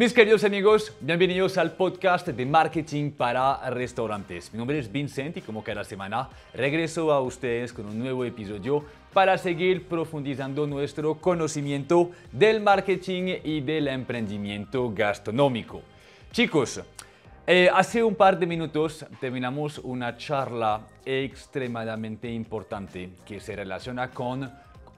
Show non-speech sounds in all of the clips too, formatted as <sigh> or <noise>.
Mis queridos amigos, bienvenidos al podcast de marketing para restaurantes. Mi nombre es Vincent y como cada semana regreso a ustedes con un nuevo episodio para seguir profundizando nuestro conocimiento del marketing y del emprendimiento gastronómico. Chicos, eh, hace un par de minutos terminamos una charla extremadamente importante que se relaciona con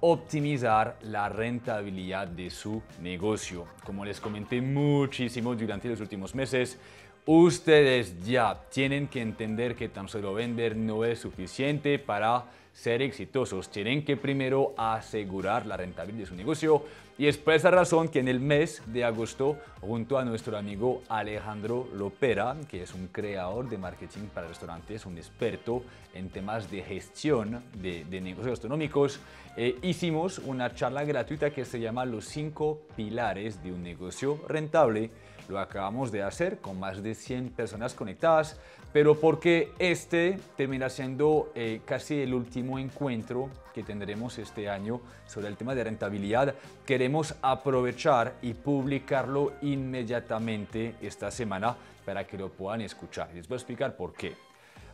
optimizar la rentabilidad de su negocio. Como les comenté muchísimo durante los últimos meses, ustedes ya tienen que entender que tan solo vender no es suficiente para ser exitosos, tienen que primero asegurar la rentabilidad de su negocio y es por esa razón que en el mes de agosto, junto a nuestro amigo Alejandro Lopera, que es un creador de marketing para restaurantes, un experto en temas de gestión de, negocios gastronómicos, eh, hicimos una charla gratuita que se llama Los cinco pilares de un negocio rentable lo acabamos de hacer con más de 100 personas conectadas, pero porque este termina siendo eh, casi el último encuentro que tendremos este año sobre el tema de rentabilidad, queremos aprovechar y publicarlo inmediatamente esta semana para que lo puedan escuchar. Les voy a explicar por qué.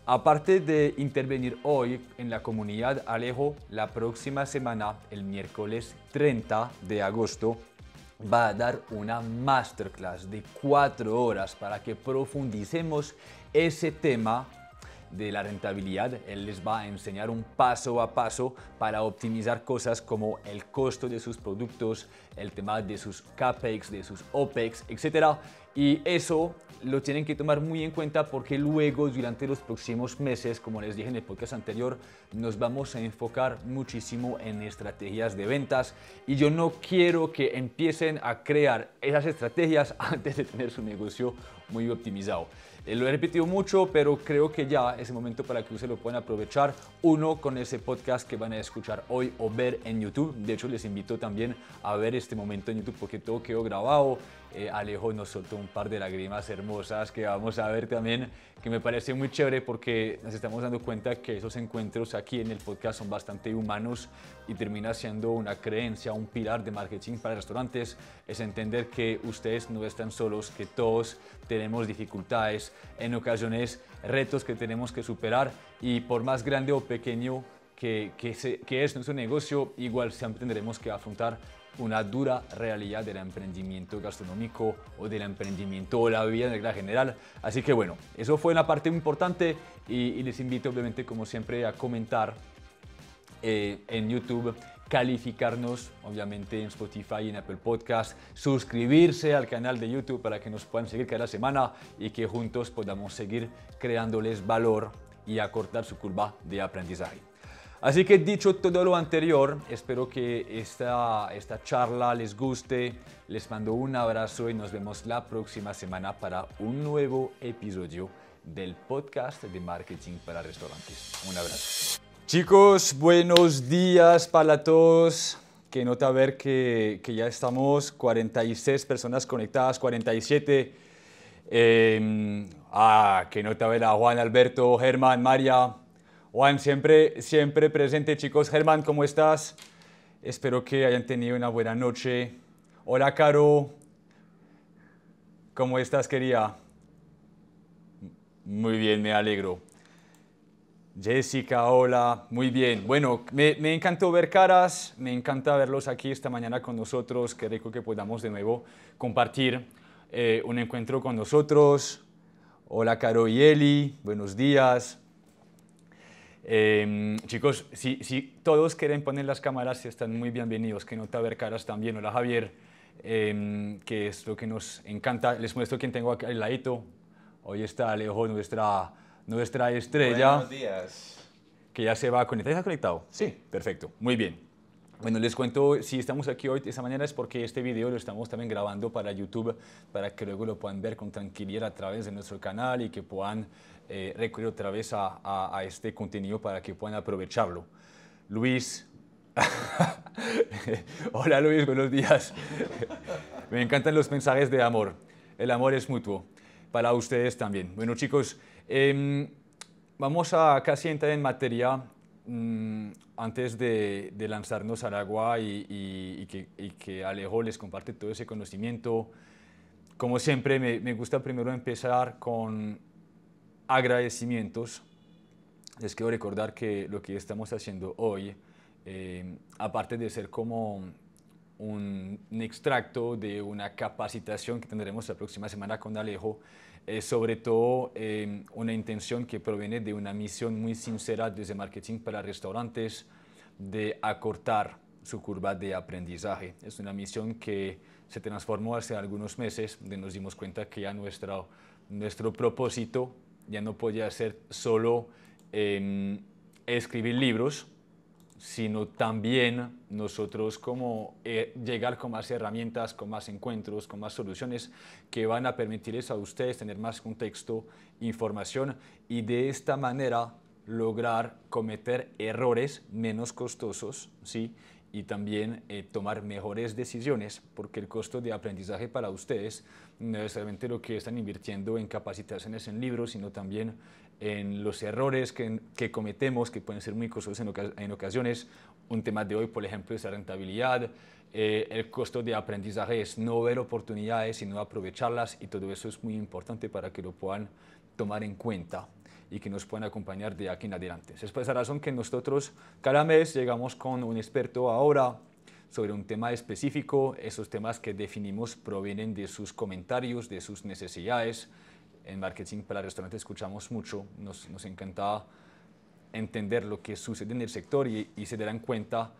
Aparte de intervenir hoy en la comunidad Alejo, la próxima semana, el miércoles 30 de agosto, va a dar una masterclass de cuatro horas para que profundicemos ese tema de la rentabilidad. Él les va a enseñar un paso a paso para optimizar cosas como el costo de sus productos, el tema de sus CAPEX, de sus OPEX, etc. Y eso lo tienen que tomar muy en cuenta porque luego durante los próximos meses, como les dije en el podcast anterior, nos vamos a enfocar muchísimo en estrategias de ventas y yo no quiero que empiecen a crear esas estrategias <laughs> antes de tener su negocio muy optimizado. Eh, lo he repetido mucho, pero creo que ya es el momento para que ustedes lo puedan aprovechar. Uno con ese podcast que van a escuchar hoy o ver en YouTube. De hecho, les invito también a ver este momento en YouTube porque todo quedó grabado. Eh, Alejo nos soltó un par de lágrimas hermosas que vamos a ver también, que me parece muy chévere porque nos estamos dando cuenta que esos encuentros aquí en el podcast son bastante humanos y termina siendo una creencia, un pilar de marketing para restaurantes, es entender que ustedes no están solos, que todos tenemos dificultades, en ocasiones retos que tenemos que superar y por más grande o pequeño que, que, que es nuestro negocio, igual siempre tendremos que afrontar una dura realidad del emprendimiento gastronómico o del emprendimiento o la vida en general. Así que bueno, eso fue una parte muy importante y, les invito obviamente como siempre a comentar eh, en YouTube calificarnos, obviamente en Spotify y en Apple Podcast, suscribirse al canal de YouTube para que nos puedan seguir cada semana y que juntos podamos seguir creándoles valor y acortar su curva de aprendizaje. Así que dicho todo lo anterior, espero que esta, charla les guste. Les mando un abrazo y nos vemos la próxima semana para un nuevo episodio del podcast de marketing para restaurantes. Un abrazo. Chicos, buenos días para todos. Que nota ver que, ya estamos 46 personas conectadas, 47. Em, ah, que nota ver a Juan Alberto, Germán, María. Juan, siempre, siempre presente, chicos. Germán, ¿cómo estás? Espero que hayan tenido una buena noche. Hola, Caro. ¿Cómo estás, querida? Muy bien, me alegro. Jessica, hola, muy bien. Bueno, me, encantó ver caras, me encanta verlos aquí esta mañana con nosotros. Qué rico que podamos de nuevo compartir eh, un encuentro con nosotros. Hola, Caro y Eli, buenos días. Eh, chicos, si, todos quieren poner las cámaras, están muy bienvenidos. Que nota ver caras también. Hola Javier, eh, que es lo que nos encanta. Les muestro quién tengo aquí al ladito. Hoy está Alejo, nuestra, nuestra estrella. Buenos días. Que ya se va a conectar. ¿Está conectado? Sí. Perfecto, muy bien. Bueno, les cuento, si estamos aquí hoy de esta manera es porque este video lo estamos también grabando para YouTube, para que luego lo puedan ver con tranquilidad a través de nuestro canal y que puedan eh, otra vez a, este contenido para que puedan aprovecharlo. Luis, <laughs> hola Luis, buenos días. <laughs> Me encantan los mensajes de amor. El amor es mutuo, para ustedes también. Bueno chicos, em, vamos a casi entrar en materia mm, antes de, lanzarnos al agua y, que, y, Alejo les comparte todo ese conocimiento. Como siempre, me gusta primero empezar con agradecimientos, les quiero recordar que lo que estamos haciendo hoy, eh, aparte de ser como un, extracto de una capacitación que tendremos la próxima semana con Alejo, es sobre todo eh, una intención que proviene de una misión muy sincera desde Marketing para Restaurantes de acortar su curva de aprendizaje. Es una misión que se transformó hace algunos meses, donde nos dimos cuenta que ya nuestro nuestro propósito ya no podía ser solo em, escribir libros, sino también nosotros como eh, llegar con más herramientas, con más encuentros, con más soluciones que van a permitirles a ustedes tener más contexto, información y de esta manera lograr cometer errores menos costosos, ¿sí? y también eh, tomar mejores decisiones, porque el costo de aprendizaje para ustedes no es solamente lo que están invirtiendo en capacitaciones en libros, sino también en los errores que, cometemos, que pueden ser muy costosos en, ocasiones. Un tema de hoy, por ejemplo, es la rentabilidad. Eh, el costo de aprendizaje es no ver oportunidades, y no aprovecharlas, y todo eso es muy importante para que lo puedan tomar en cuenta y que nos puedan acompañar de aquí en adelante. Es por esa razón que nosotros cada mes llegamos con un experto ahora sobre un tema específico. Esos temas que definimos provienen de sus comentarios, de sus necesidades. En marketing para restaurantes escuchamos mucho, nos, encanta entender lo que sucede en el sector y, se darán cuenta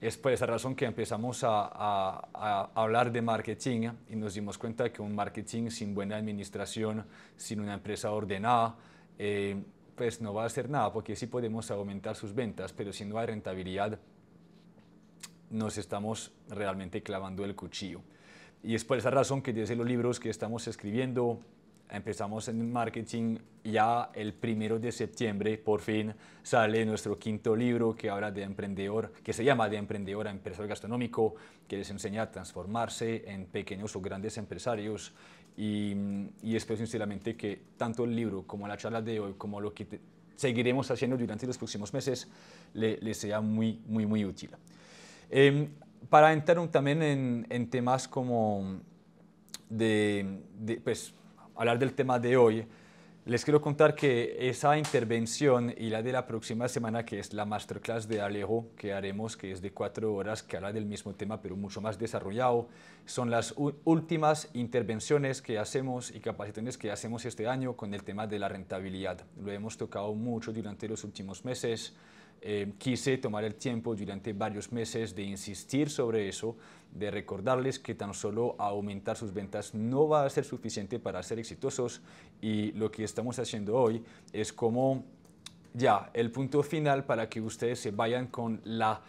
es por esa razón que empezamos a, a, hablar de marketing y nos dimos cuenta que un marketing sin buena administración, sin una empresa ordenada, eh, pues no va a hacer nada, porque sí podemos aumentar sus ventas, pero si no hay rentabilidad, nos estamos realmente clavando el cuchillo. Y es por esa razón que desde los libros que estamos escribiendo, empezamos en marketing, ya el primero de septiembre por fin sale nuestro quinto libro que habla de emprendedor, que se llama de emprendedor a empresario gastronómico, que les enseña a transformarse en pequeños o grandes empresarios y, espero sinceramente que tanto el libro como la charla de hoy, como lo que seguiremos haciendo durante los próximos meses, le, sea muy, muy, muy útil. Em, para entrar también en, temas como de, pues, hablar del tema de hoy, les quiero contar que esa intervención y la de la próxima semana, que es la masterclass de Alejo, que haremos, que es de cuatro horas, que habla del mismo tema, pero mucho más desarrollado, son las últimas intervenciones que hacemos y capacitaciones que hacemos este año con el tema de la rentabilidad. Lo hemos tocado mucho durante los últimos meses. Eh, quise tomar el tiempo durante varios meses de insistir sobre eso, de recordarles que tan solo aumentar sus ventas no va a ser suficiente para ser exitosos y lo que estamos haciendo hoy es como ya el punto final para que ustedes se vayan con la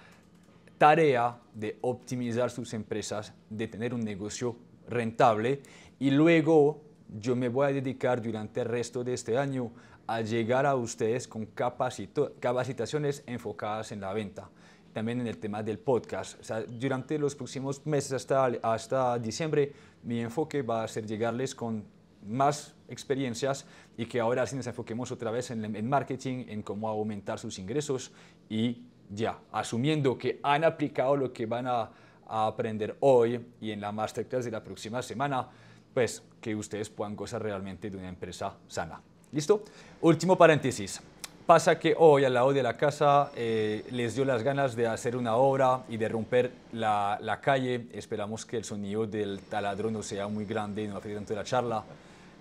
tarea de optimizar sus empresas, de tener un negocio rentable y luego yo me voy a dedicar durante el resto de este año a llegar a ustedes con capacitaciones enfocadas en la venta, también en el tema del podcast. O sea, durante los próximos meses hasta, hasta diciembre, mi enfoque va a ser llegarles con más experiencias y que ahora sí nos enfoquemos otra vez en, en marketing, en cómo aumentar sus ingresos y ya, asumiendo que han aplicado lo que van a, a aprender hoy y en la masterclass de la próxima semana, pues que ustedes puedan gozar realmente de una empresa sana. ¿Listo? Último paréntesis. Pasa que hoy al lado de la casa eh, les dio las ganas de hacer una obra y de romper la, calle. Esperamos que el sonido del taladro no sea muy grande y no afecte tanto la charla.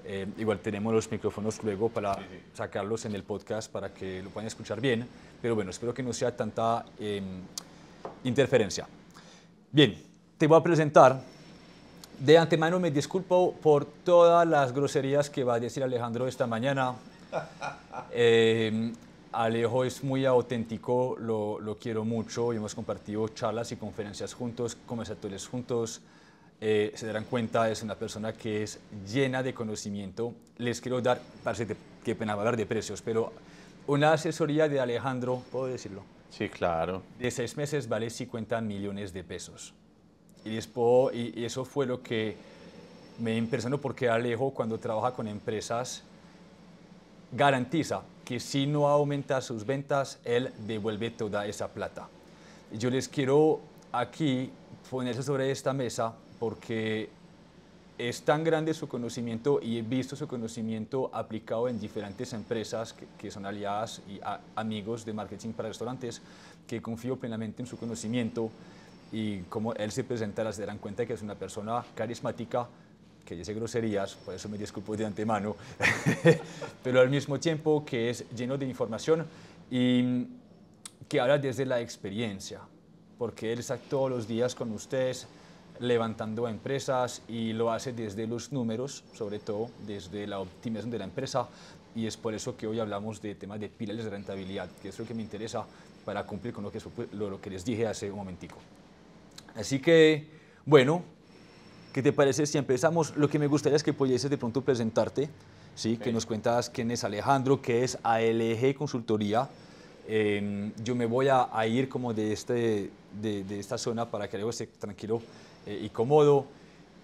Eh, igual tenemos los micrófonos luego para sacarlos en el podcast para que lo puedan escuchar bien. Pero bueno, espero que no sea tanta em, interferencia. Bien, te voy a presentar de antemano me disculpo por todas las groserías que va a decir Alejandro esta mañana. <laughs> Eh, Alejo es muy auténtico, lo, quiero mucho y hemos compartido charlas y conferencias juntos, conversatorios juntos. Eh, se darán cuenta, es una persona que es llena de conocimiento. Les quiero dar, parece que, pena hablar de precios, pero una asesoría de Alejandro, ¿puedo decirlo? Sí, claro. De seis meses vale 50 millones de pesos. Y, y, eso fue lo que me impresionó porque Alejo cuando trabaja con empresas garantiza que si no aumenta sus ventas, él devuelve toda esa plata. Yo les quiero aquí ponerse sobre esta mesa porque es tan grande su conocimiento y he visto su conocimiento aplicado en diferentes empresas que, son aliadas y amigos de marketing para restaurantes que confío plenamente en su conocimiento y como él se presenta, las darán cuenta que es una persona carismática, que dice groserías, por eso me disculpo de antemano, <laughs> pero al mismo tiempo que es lleno de información y que habla desde la experiencia, porque él está todos los días con ustedes levantando empresas y lo hace desde los números, sobre todo desde la optimización de la empresa y es por eso que hoy hablamos de temas de pilares de rentabilidad, que es lo que me interesa para cumplir con lo que, lo que les dije hace un momentico. Así que, bueno, ¿qué te parece si empezamos? Lo que me gustaría es que pudieses de pronto presentarte, ¿sí? que nos cuentas quién es Alejandro, qué es ALG Consultoría. Em, yo me voy a, ir como este, de, de, esta zona para que luego esté tranquilo eh, y cómodo.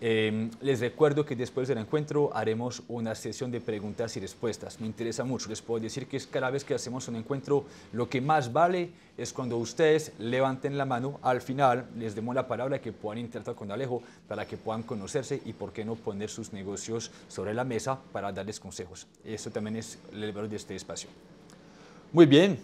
Em, les recuerdo que después del encuentro haremos una sesión de preguntas y respuestas. Me interesa mucho. Les puedo decir que cada vez que hacemos un encuentro, lo que más vale es cuando ustedes levanten la mano. Al final les demos la palabra que puedan interactuar con Alejo para que puedan conocerse y por qué no poner sus negocios sobre la mesa para darles consejos. Eso también es el valor de este espacio. Muy bien.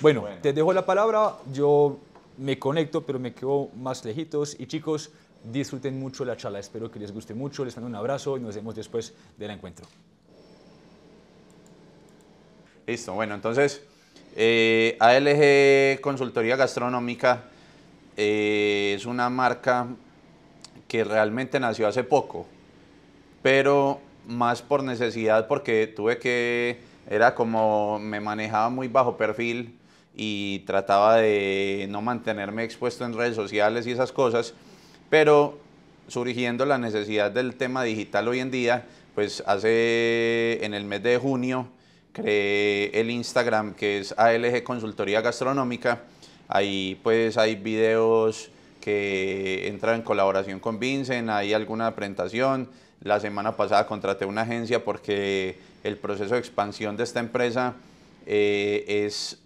bueno. te dejo la palabra. Yo me conecto, pero me quedo más lejitos. Y chicos, disfruten mucho la charla. Espero que les guste mucho. Les mando un abrazo y nos vemos después del encuentro. Listo, bueno, entonces eh, ALG Consultoría Gastronómica eh, es una marca que realmente nació hace poco, pero más por necesidad porque tuve que, era como me manejaba muy bajo perfil y trataba de no mantenerme expuesto en redes sociales y esas cosas pero surgiendo la necesidad del tema digital hoy en día, pues hace en el mes de junio creé el Instagram que es ALG Consultoría Gastronómica. Ahí pues hay videos que entran en colaboración con Vincent, hay alguna presentación. La semana pasada contraté una agencia porque el proceso de expansión de esta empresa eh, es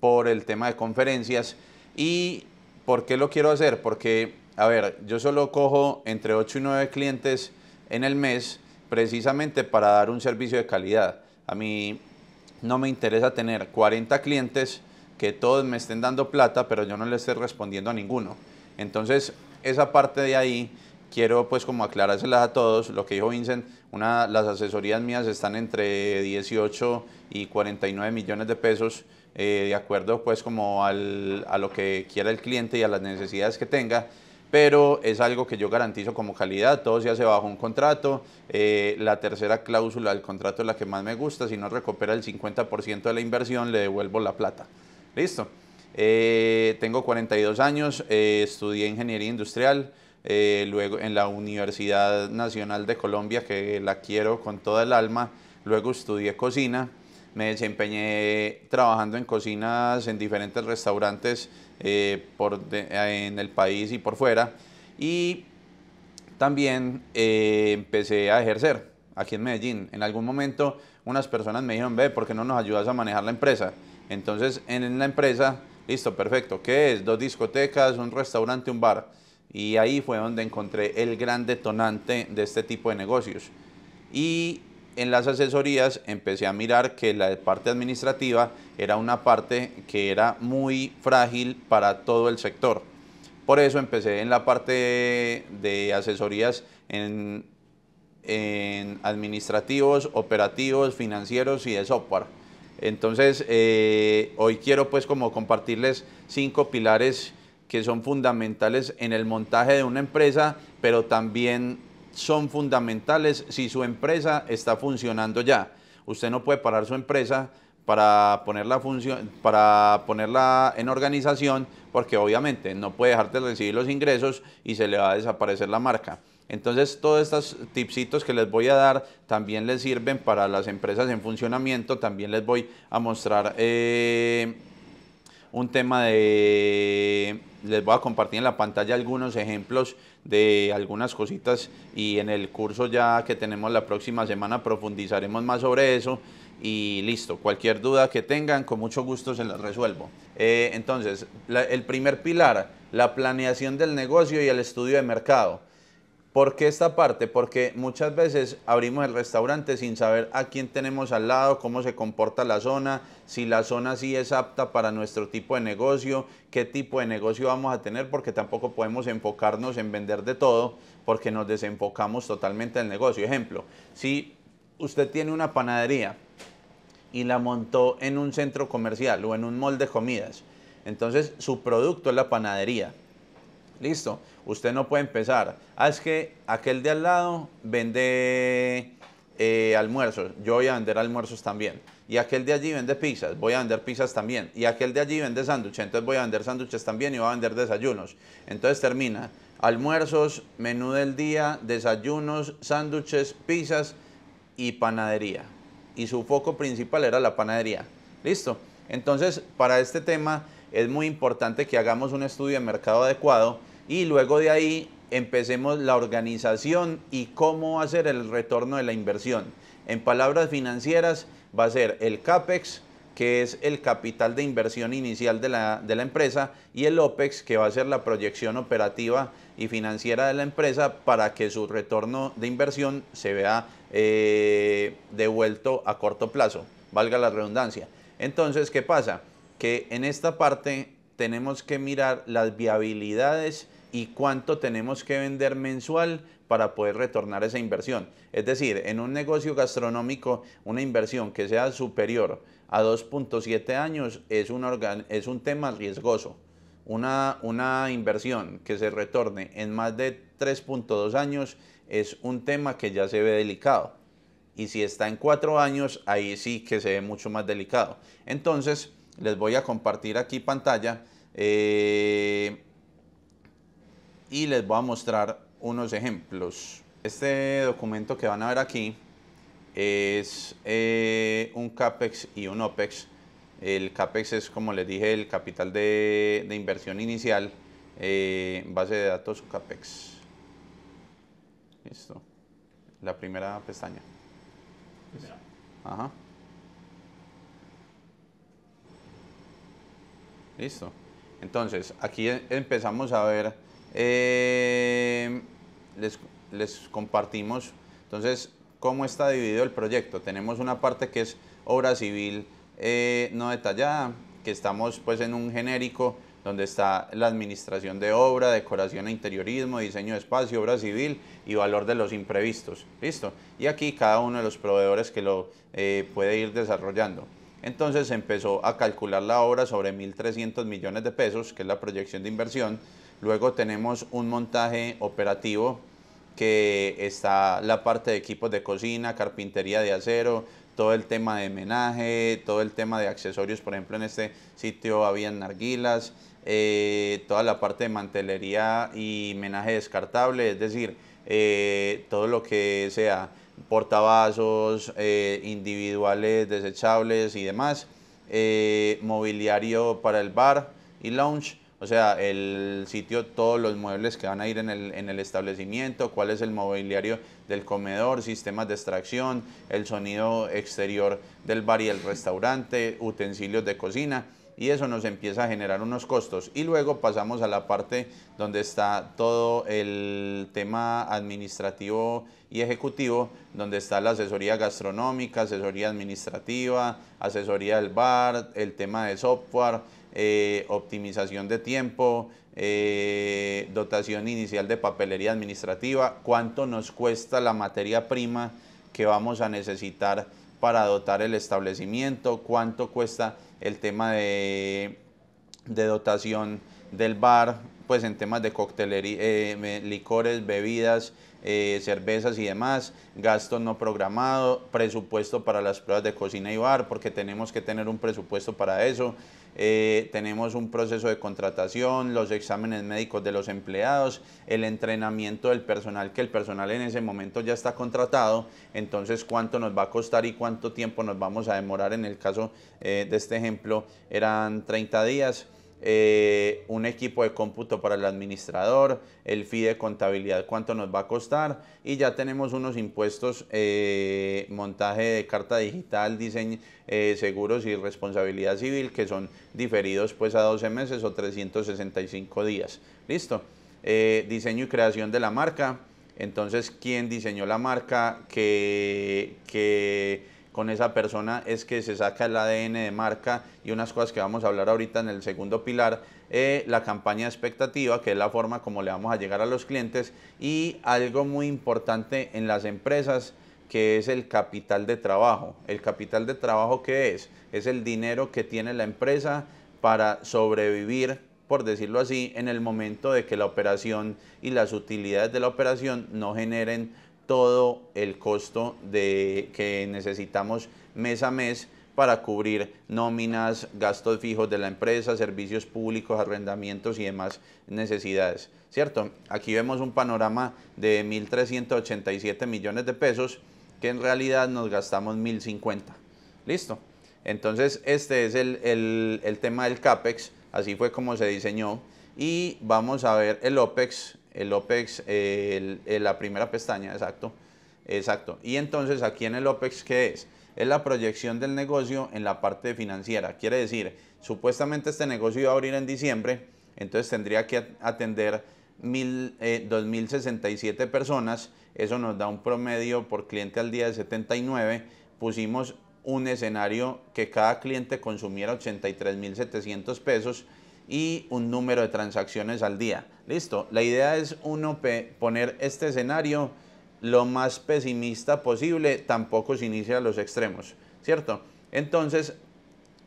por el tema de conferencias. ¿Y por qué lo quiero hacer? Porque a ver, yo solo cojo entre 8 y 9 clientes en el mes precisamente para dar un servicio de calidad. A mí no me interesa tener 40 clientes que todos me estén dando plata, pero yo no le esté respondiendo a ninguno. Entonces, esa parte de ahí quiero pues como aclarárselas a todos, lo que dijo Vincent, una, las asesorías mías están entre 18 y 49 millones de pesos, eh, de acuerdo pues como a lo que quiera el cliente y a las necesidades que tenga pero es algo que yo garantizo como calidad, todo se hace bajo un contrato, eh, la tercera cláusula del contrato es la que más me gusta, si no recupera el 50% de la inversión le devuelvo la plata. Listo. Eh, tengo 42 años, eh, estudié ingeniería industrial, luego en la Universidad Nacional de Colombia, que la quiero con toda el alma, luego estudié cocina, me desempeñé trabajando en cocinas en diferentes restaurantes eh, por eh, en el país y por fuera. Y también eh, empecé a ejercer aquí en Medellín. En algún momento unas personas me dijeron, ve, ¿por qué no nos ayudas a manejar la empresa? Entonces en la empresa, listo, perfecto, ¿qué es? Dos discotecas, un restaurante, un bar. Y ahí fue donde encontré el gran detonante de este tipo de negocios. Y en las asesorías empecé a mirar que la parte administrativa era una parte que era muy frágil para todo el sector. Por eso empecé en la parte de asesorías en, administrativos, operativos, financieros y de software. Entonces, eh, hoy quiero pues como compartirles cinco pilares que son fundamentales en el montaje de una empresa, pero también son fundamentales si su empresa está funcionando ya. Usted no puede parar su empresa para ponerla, para ponerla en organización porque obviamente no puede dejar de recibir los ingresos y se le va a desaparecer la marca. Entonces, todos estos tipsitos que les voy a dar también les sirven para las empresas en funcionamiento. También les voy a mostrar eh, un tema de, les voy a compartir en la pantalla algunos ejemplos de algunas cositas y en el curso ya que tenemos la próxima semana profundizaremos más sobre eso y listo, cualquier duda que tengan con mucho gusto se las resuelvo. Eh, entonces, el primer pilar, la planeación del negocio y el estudio de mercado. ¿Por qué esta parte? Porque muchas veces abrimos el restaurante sin saber a quién tenemos al lado, cómo se comporta la zona, si la zona sí es apta para nuestro tipo de negocio, qué tipo de negocio vamos a tener, porque tampoco podemos enfocarnos en vender de todo, porque nos desenfocamos totalmente del negocio. Ejemplo, si usted tiene una panadería y la montó en un centro comercial o en un molde de comidas, entonces su producto es la panadería Listo. Usted no puede empezar. Ah, es que aquel de al lado vende eh, almuerzos. Yo voy a vender almuerzos también. Y aquel de allí vende pizzas. Voy a vender pizzas también. Y aquel de allí vende sándwiches. Entonces voy a vender sándwiches también y voy a vender desayunos. Entonces termina. Almuerzos, menú del día, desayunos, sándwiches, pizzas y panadería. Y su foco principal era la panadería. ¿Listo? Entonces, para este tema es muy importante que hagamos un estudio de mercado adecuado y luego de ahí empecemos la organización y cómo hacer el retorno de la inversión. En palabras financieras va a ser el CAPEX, que es el capital de inversión inicial de la, empresa, y el OPEX, que va a ser la proyección operativa y financiera de la empresa para que su retorno de inversión se vea eh, devuelto a corto plazo, valga la redundancia. Entonces, ¿qué pasa? Que en esta parte tenemos que mirar las viabilidades y cuánto tenemos que vender mensual para poder retornar esa inversión. Es decir, en un negocio gastronómico, una inversión que sea superior a 2.7 años es un, es un tema riesgoso. Una, una inversión que se retorne en más de 3.2 años es un tema que ya se ve delicado. Y si está en 4 años, ahí sí que se ve mucho más delicado. Entonces, les voy a compartir aquí pantalla. Eh, y les voy a mostrar unos ejemplos. Este documento que van a ver aquí es eh, un CAPEX y un OPEX. El CAPEX es, como les dije, el capital de, inversión inicial, en eh, base de datos CAPEX. Listo. La primera pestaña. Ajá. Listo. Entonces, aquí empezamos a ver eh, les, compartimos entonces cómo está dividido el proyecto. Tenemos una parte que es obra civil eh, no detallada, que estamos pues en un genérico donde está la administración de obra, decoración e interiorismo, diseño de espacio, obra civil y valor de los imprevistos. Listo. Y aquí cada uno de los proveedores que lo eh, puede ir desarrollando. Entonces empezó a calcular la obra sobre 1.300 millones de pesos, que es la proyección de inversión, Luego tenemos un montaje operativo que está la parte de equipos de cocina, carpintería de acero, todo el tema de menaje, todo el tema de accesorios. Por ejemplo, en este sitio había narguilas, eh, toda la parte de mantelería y menaje descartable, es decir, eh, todo lo que sea portavasos, eh, individuales desechables y demás, mobiliario para el bar y lounge o sea, el sitio, todos los muebles que van a ir en el, en el establecimiento, cuál es el mobiliario del comedor, sistemas de extracción, el sonido exterior del bar y el restaurante, utensilios de cocina y eso nos empieza a generar unos costos. Y luego pasamos a la parte donde está todo el tema administrativo y ejecutivo, donde está la asesoría gastronómica, asesoría administrativa, asesoría del bar, el tema de software, eh, optimización de tiempo, eh, dotación inicial de papelería administrativa, cuánto nos cuesta la materia prima que vamos a necesitar para dotar el establecimiento, cuánto cuesta el tema de, dotación del bar, pues en temas de coctelería, eh, licores, bebidas, cervezas y demás, gasto no programado, presupuesto para las pruebas de cocina y bar, porque tenemos que tener un presupuesto para eso, eh, tenemos un proceso de contratación, los exámenes médicos de los empleados, el entrenamiento del personal, que el personal en ese momento ya está contratado, entonces cuánto nos va a costar y cuánto tiempo nos vamos a demorar. En el caso eh, de este ejemplo eran 30 días. Eh, un equipo de cómputo para el administrador, el fee de contabilidad, cuánto nos va a costar y ya tenemos unos impuestos, eh, montaje de carta digital, diseño, eh, seguros y responsabilidad civil que son diferidos pues a 12 meses o 365 días. Listo. diseño y creación de la marca. Entonces, ¿quién diseñó la marca? qué con esa persona es que se saca el ADN de marca y unas cosas que vamos a hablar ahorita en el segundo pilar, eh, la campaña expectativa, que es la forma como le vamos a llegar a los clientes y algo muy importante en las empresas que es el capital de trabajo. ¿El capital de trabajo qué es? Es el dinero que tiene la empresa para sobrevivir, por decirlo así, en el momento de que la operación y las utilidades de la operación no generen todo el costo de, que necesitamos mes a mes para cubrir nóminas, gastos fijos de la empresa, servicios públicos, arrendamientos y demás necesidades. ¿Cierto? Aquí vemos un panorama de 1.387 millones de pesos que en realidad nos gastamos 1.050. ¿Listo? Entonces este es el, el tema del CAPEX, así fue como se diseñó. Y vamos a ver el OPEX el OPEX, la primera pestaña, exacto. Exacto. Y entonces aquí en el OPEX, ¿qué es? Es la proyección del negocio en la parte financiera. Quiere decir, supuestamente este negocio iba a abrir en diciembre, entonces tendría que atender mil, 2.067 eh, personas. Eso nos da un promedio por cliente al día de 79. Pusimos un escenario que cada cliente consumiera 83.700 pesos y un número de transacciones al día. Listo, la idea es uno poner este escenario lo más pesimista posible, tampoco se inicia a los extremos, ¿cierto? Entonces,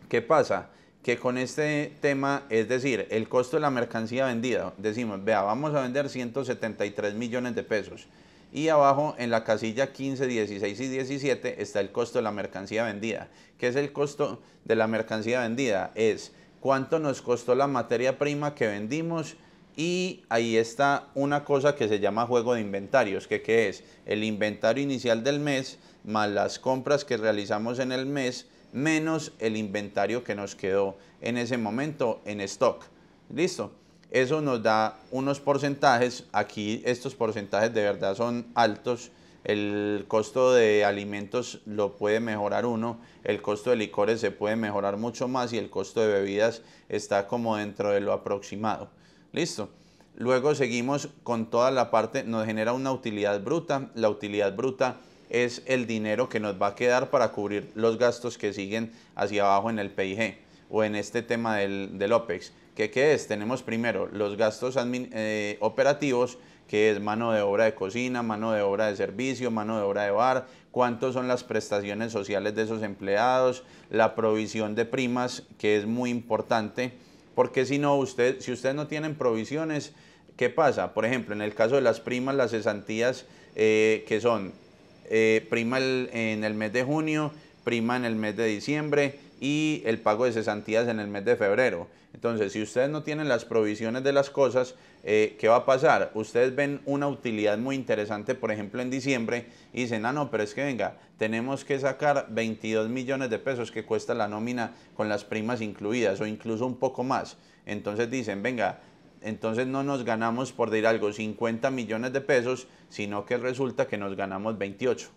¿qué pasa? Que con este tema, es decir, el costo de la mercancía vendida, decimos, vea, vamos a vender 173 millones de pesos. Y abajo en la casilla 15, 16 y 17 está el costo de la mercancía vendida. ¿Qué es el costo de la mercancía vendida? Es cuánto nos costó la materia prima que vendimos y ahí está una cosa que se llama juego de inventarios, que es el inventario inicial del mes más las compras que realizamos en el mes menos el inventario que nos quedó en ese momento en stock. Listo. Eso nos da unos porcentajes. Aquí estos porcentajes de verdad son altos el costo de alimentos lo puede mejorar uno, el costo de licores se puede mejorar mucho más y el costo de bebidas está como dentro de lo aproximado. Listo. Luego seguimos con toda la parte, nos genera una utilidad bruta. La utilidad bruta es el dinero que nos va a quedar para cubrir los gastos que siguen hacia abajo en el PIG o en este tema del, OPEX. ¿Qué, es? Tenemos primero los gastos eh, operativos que es mano de obra de cocina, mano de obra de servicio, mano de obra de bar, cuántos son las prestaciones sociales de esos empleados, la provisión de primas, que es muy importante, porque si no, usted, si ustedes no tienen provisiones, ¿qué pasa? Por ejemplo, en el caso de las primas, las cesantías, eh, que son eh, prima en el mes de junio, prima en el mes de diciembre, y el pago de cesantías en el mes de febrero. Entonces, si ustedes no tienen las provisiones de las cosas, eh, ¿qué va a pasar? Ustedes ven una utilidad muy interesante, por ejemplo, en diciembre, y dicen, ah, no, pero es que venga, tenemos que sacar 22 millones de pesos que cuesta la nómina con las primas incluidas, o incluso un poco más. Entonces dicen, venga, entonces no nos ganamos, por decir algo, 50 millones de pesos, sino que resulta que nos ganamos 28.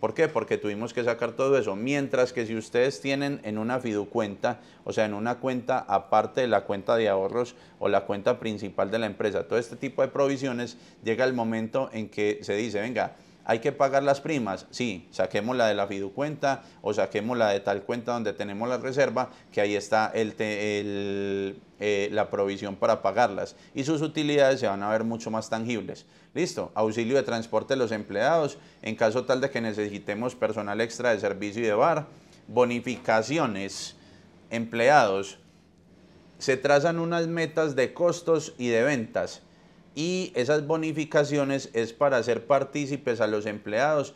¿Por qué? Porque tuvimos que sacar todo eso. Mientras que si ustedes tienen en una fiducuenta, o sea, en una cuenta aparte de la cuenta de ahorros o la cuenta principal de la empresa, todo este tipo de provisiones, llega el momento en que se dice, venga, ¿Hay que pagar las primas? Sí, Saquemos la de la fiducuenta o saquemos la de tal cuenta donde tenemos la reserva, que ahí está eh, la provisión para pagarlas y sus utilidades se van a ver mucho más tangibles. Listo, auxilio de transporte de los empleados en caso tal de que necesitemos personal extra de servicio y de bar, bonificaciones, empleados. Se trazan unas metas de costos y de ventas y esas bonificaciones es para hacer partícipes a los empleados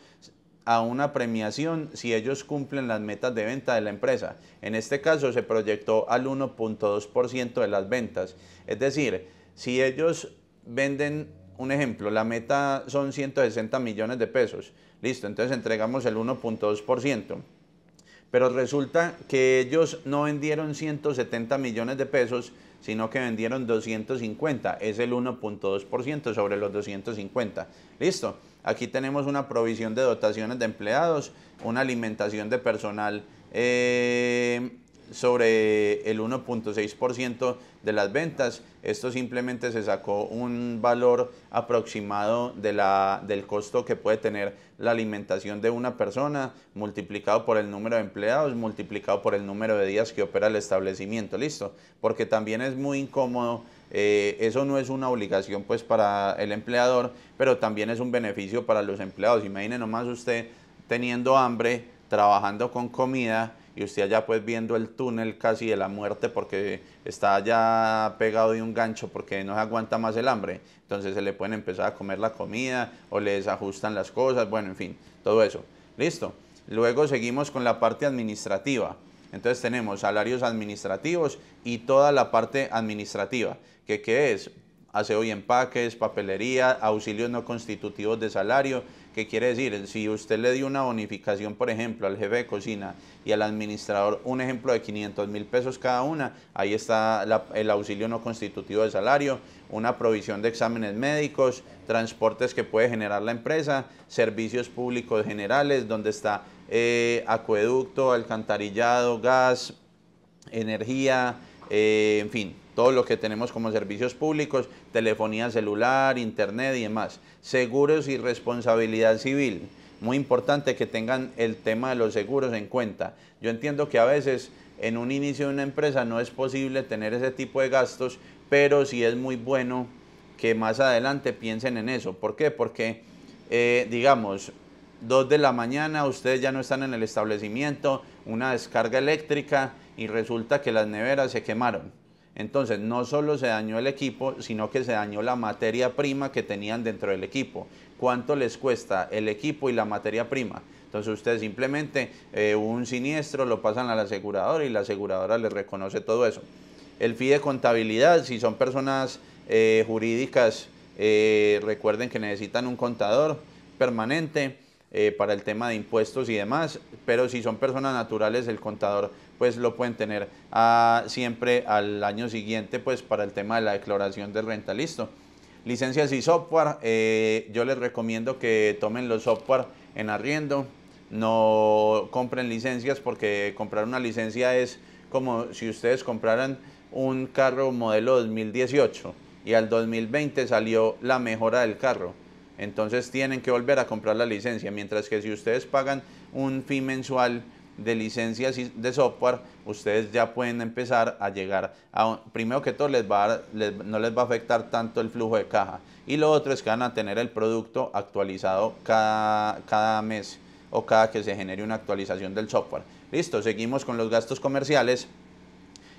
a una premiación si ellos cumplen las metas de venta de la empresa. En este caso se proyectó al 1.2% de las ventas. Es decir, si ellos venden, un ejemplo, la meta son 160 millones de pesos. Listo, entonces entregamos el 1.2%. Pero resulta que ellos no vendieron 170 millones de pesos, sino que vendieron 250, es el 1.2% sobre los 250. Listo, aquí tenemos una provisión de dotaciones de empleados, una alimentación de personal eh, sobre el 1.6% de las ventas. Esto simplemente se sacó un valor aproximado de la, del costo que puede tener la alimentación de una persona multiplicado por el número de empleados, multiplicado por el número de días que opera el establecimiento. Listo, porque también es muy incómodo. Eh, eso no es una obligación pues para el empleador, pero también es un beneficio para los empleados. Imagine nomás usted teniendo hambre, trabajando con comida y usted ya pues viendo el túnel casi de la muerte porque está ya pegado de un gancho porque no aguanta más el hambre. Entonces se le pueden empezar a comer la comida o les ajustan las cosas, bueno, en fin, todo eso. Listo. Luego seguimos con la parte administrativa. Entonces tenemos salarios administrativos y toda la parte administrativa, que qué es Hace hoy empaques, papelería, auxilios no constitutivos de salario, ¿Qué quiere decir? Si usted le dio una bonificación, por ejemplo, al jefe de cocina y al administrador, un ejemplo de 500 mil pesos cada una, ahí está el auxilio no constitutivo de salario, una provisión de exámenes médicos, transportes que puede generar la empresa, servicios públicos generales, donde está eh, acueducto, alcantarillado, gas, energía, eh, en fin, todo lo que tenemos como servicios públicos, telefonía celular, internet y demás. Seguros y responsabilidad civil. Muy importante que tengan el tema de los seguros en cuenta. Yo entiendo que a veces en un inicio de una empresa no es posible tener ese tipo de gastos, pero sí es muy bueno que más adelante piensen en eso. ¿Por qué? Porque, eh, digamos, dos de la mañana ustedes ya no están en el establecimiento, una descarga eléctrica y resulta que las neveras se quemaron entonces, no solo se dañó el equipo, sino que se dañó la materia prima que tenían dentro del equipo. ¿Cuánto les cuesta el equipo y la materia prima? Entonces, ustedes simplemente eh, un siniestro lo pasan al asegurador y la aseguradora les reconoce todo eso. El fide de contabilidad, si son personas eh, jurídicas, eh, recuerden que necesitan un contador permanente para el tema de impuestos y demás, pero si son personas naturales, el contador pues lo pueden tener ah, siempre al año siguiente, pues para el tema de la declaración de renta, listo. Licencias y software, eh, yo les recomiendo que tomen los software en arriendo, no compren licencias porque comprar una licencia es como si ustedes compraran un carro modelo 2018 y al 2020 salió la mejora del carro. Entonces tienen que volver a comprar la licencia, mientras que si ustedes pagan un fee mensual de licencias de software, ustedes ya pueden empezar a llegar a, primero que todo, les va no les va a afectar tanto el flujo de caja. Y lo otro es que van a tener el producto actualizado cada, mes o cada que se genere una actualización del software. Listo, seguimos con los gastos comerciales,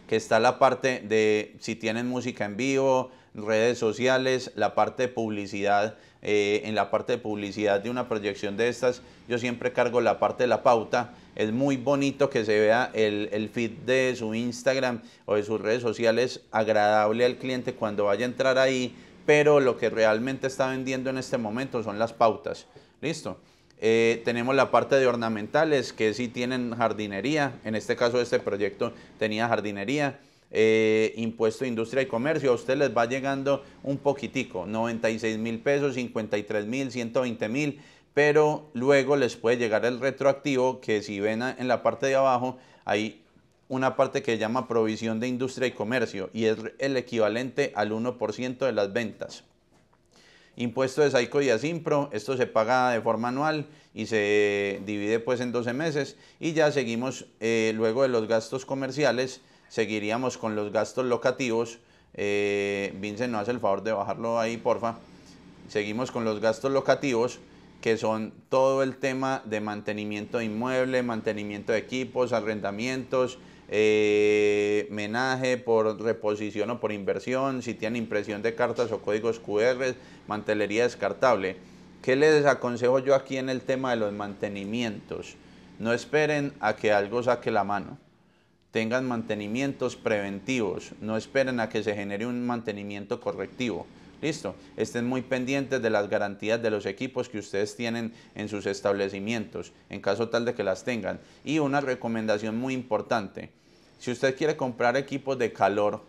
que está la parte de si tienen música en vivo, redes sociales, la parte de publicidad. Eh, en la parte de publicidad de una proyección de estas, yo siempre cargo la parte de la pauta es muy bonito que se vea el, feed de su Instagram o de sus redes sociales agradable al cliente cuando vaya a entrar ahí, pero lo que realmente está vendiendo en este momento son las pautas. Listo. Eh, tenemos la parte de ornamentales que sí tienen jardinería. En este caso, este proyecto tenía jardinería. Eh, impuesto de industria y comercio, a usted les va llegando un poquitico, 96 mil pesos, 53 mil, 120 mil, pero luego les puede llegar el retroactivo que si ven en la parte de abajo hay una parte que se llama provisión de industria y comercio y es el equivalente al 1% de las ventas. Impuesto de SAICO y ASIMPRO, esto se paga de forma anual y se divide pues en 12 meses y ya seguimos eh, luego de los gastos comerciales, seguiríamos con los gastos locativos. Eh, Vincent, ¿no hace el favor de bajarlo ahí, porfa. Seguimos con los gastos locativos que son todo el tema de mantenimiento de inmueble, mantenimiento de equipos, arrendamientos, eh, menaje por reposición o por inversión, si tienen impresión de cartas o códigos QR, mantelería descartable. ¿Qué les aconsejo yo aquí en el tema de los mantenimientos? No esperen a que algo saque la mano. Tengan mantenimientos preventivos. No esperen a que se genere un mantenimiento correctivo. Listo, estén muy pendientes de las garantías de los equipos que ustedes tienen en sus establecimientos, en caso tal de que las tengan. Y una recomendación muy importante, si usted quiere comprar equipos de calor,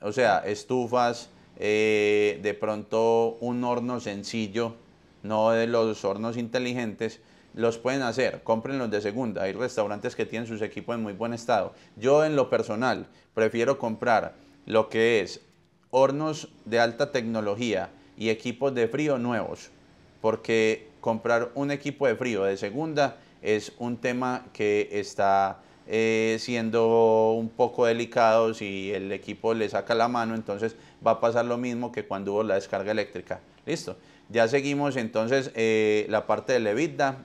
o sea, estufas, eh, de pronto un horno sencillo, no de los hornos inteligentes, los pueden hacer, los de segunda. Hay restaurantes que tienen sus equipos en muy buen estado. Yo en lo personal prefiero comprar lo que es hornos de alta tecnología y equipos de frío nuevos, porque comprar un equipo de frío de segunda es un tema que está eh, siendo un poco delicado, si el equipo le saca la mano, entonces va a pasar lo mismo que cuando hubo la descarga eléctrica. Listo. Ya seguimos entonces eh, la parte del EBITDA.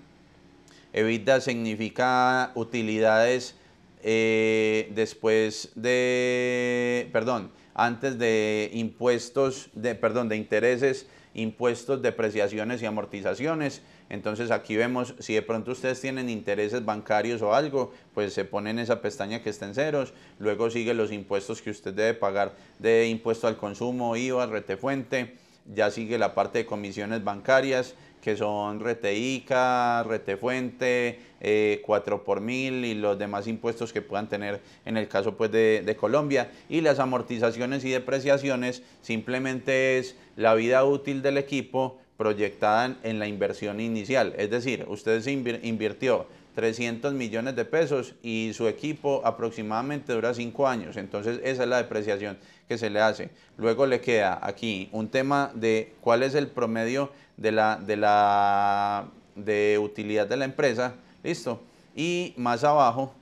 EBITDA significa utilidades eh, después de, perdón, antes de impuestos, de, perdón, de intereses, impuestos, depreciaciones y amortizaciones. Entonces aquí vemos si de pronto ustedes tienen intereses bancarios o algo, pues se pone en esa pestaña que está en ceros. Luego sigue los impuestos que usted debe pagar de impuesto al consumo, IVA, retefuente. Ya sigue la parte de comisiones bancarias, que son Ica, Rete Fuente, 4 eh, por 1000 y los demás impuestos que puedan tener en el caso pues, de, Colombia. Y las amortizaciones y depreciaciones simplemente es la vida útil del equipo proyectada en la inversión inicial. Es decir, usted invirtió 300 millones de pesos y su equipo aproximadamente dura 5 años. Entonces esa es la depreciación que se le hace. Luego le queda aquí un tema de cuál es el promedio de la, de la de utilidad de la empresa, listo. Y más abajo,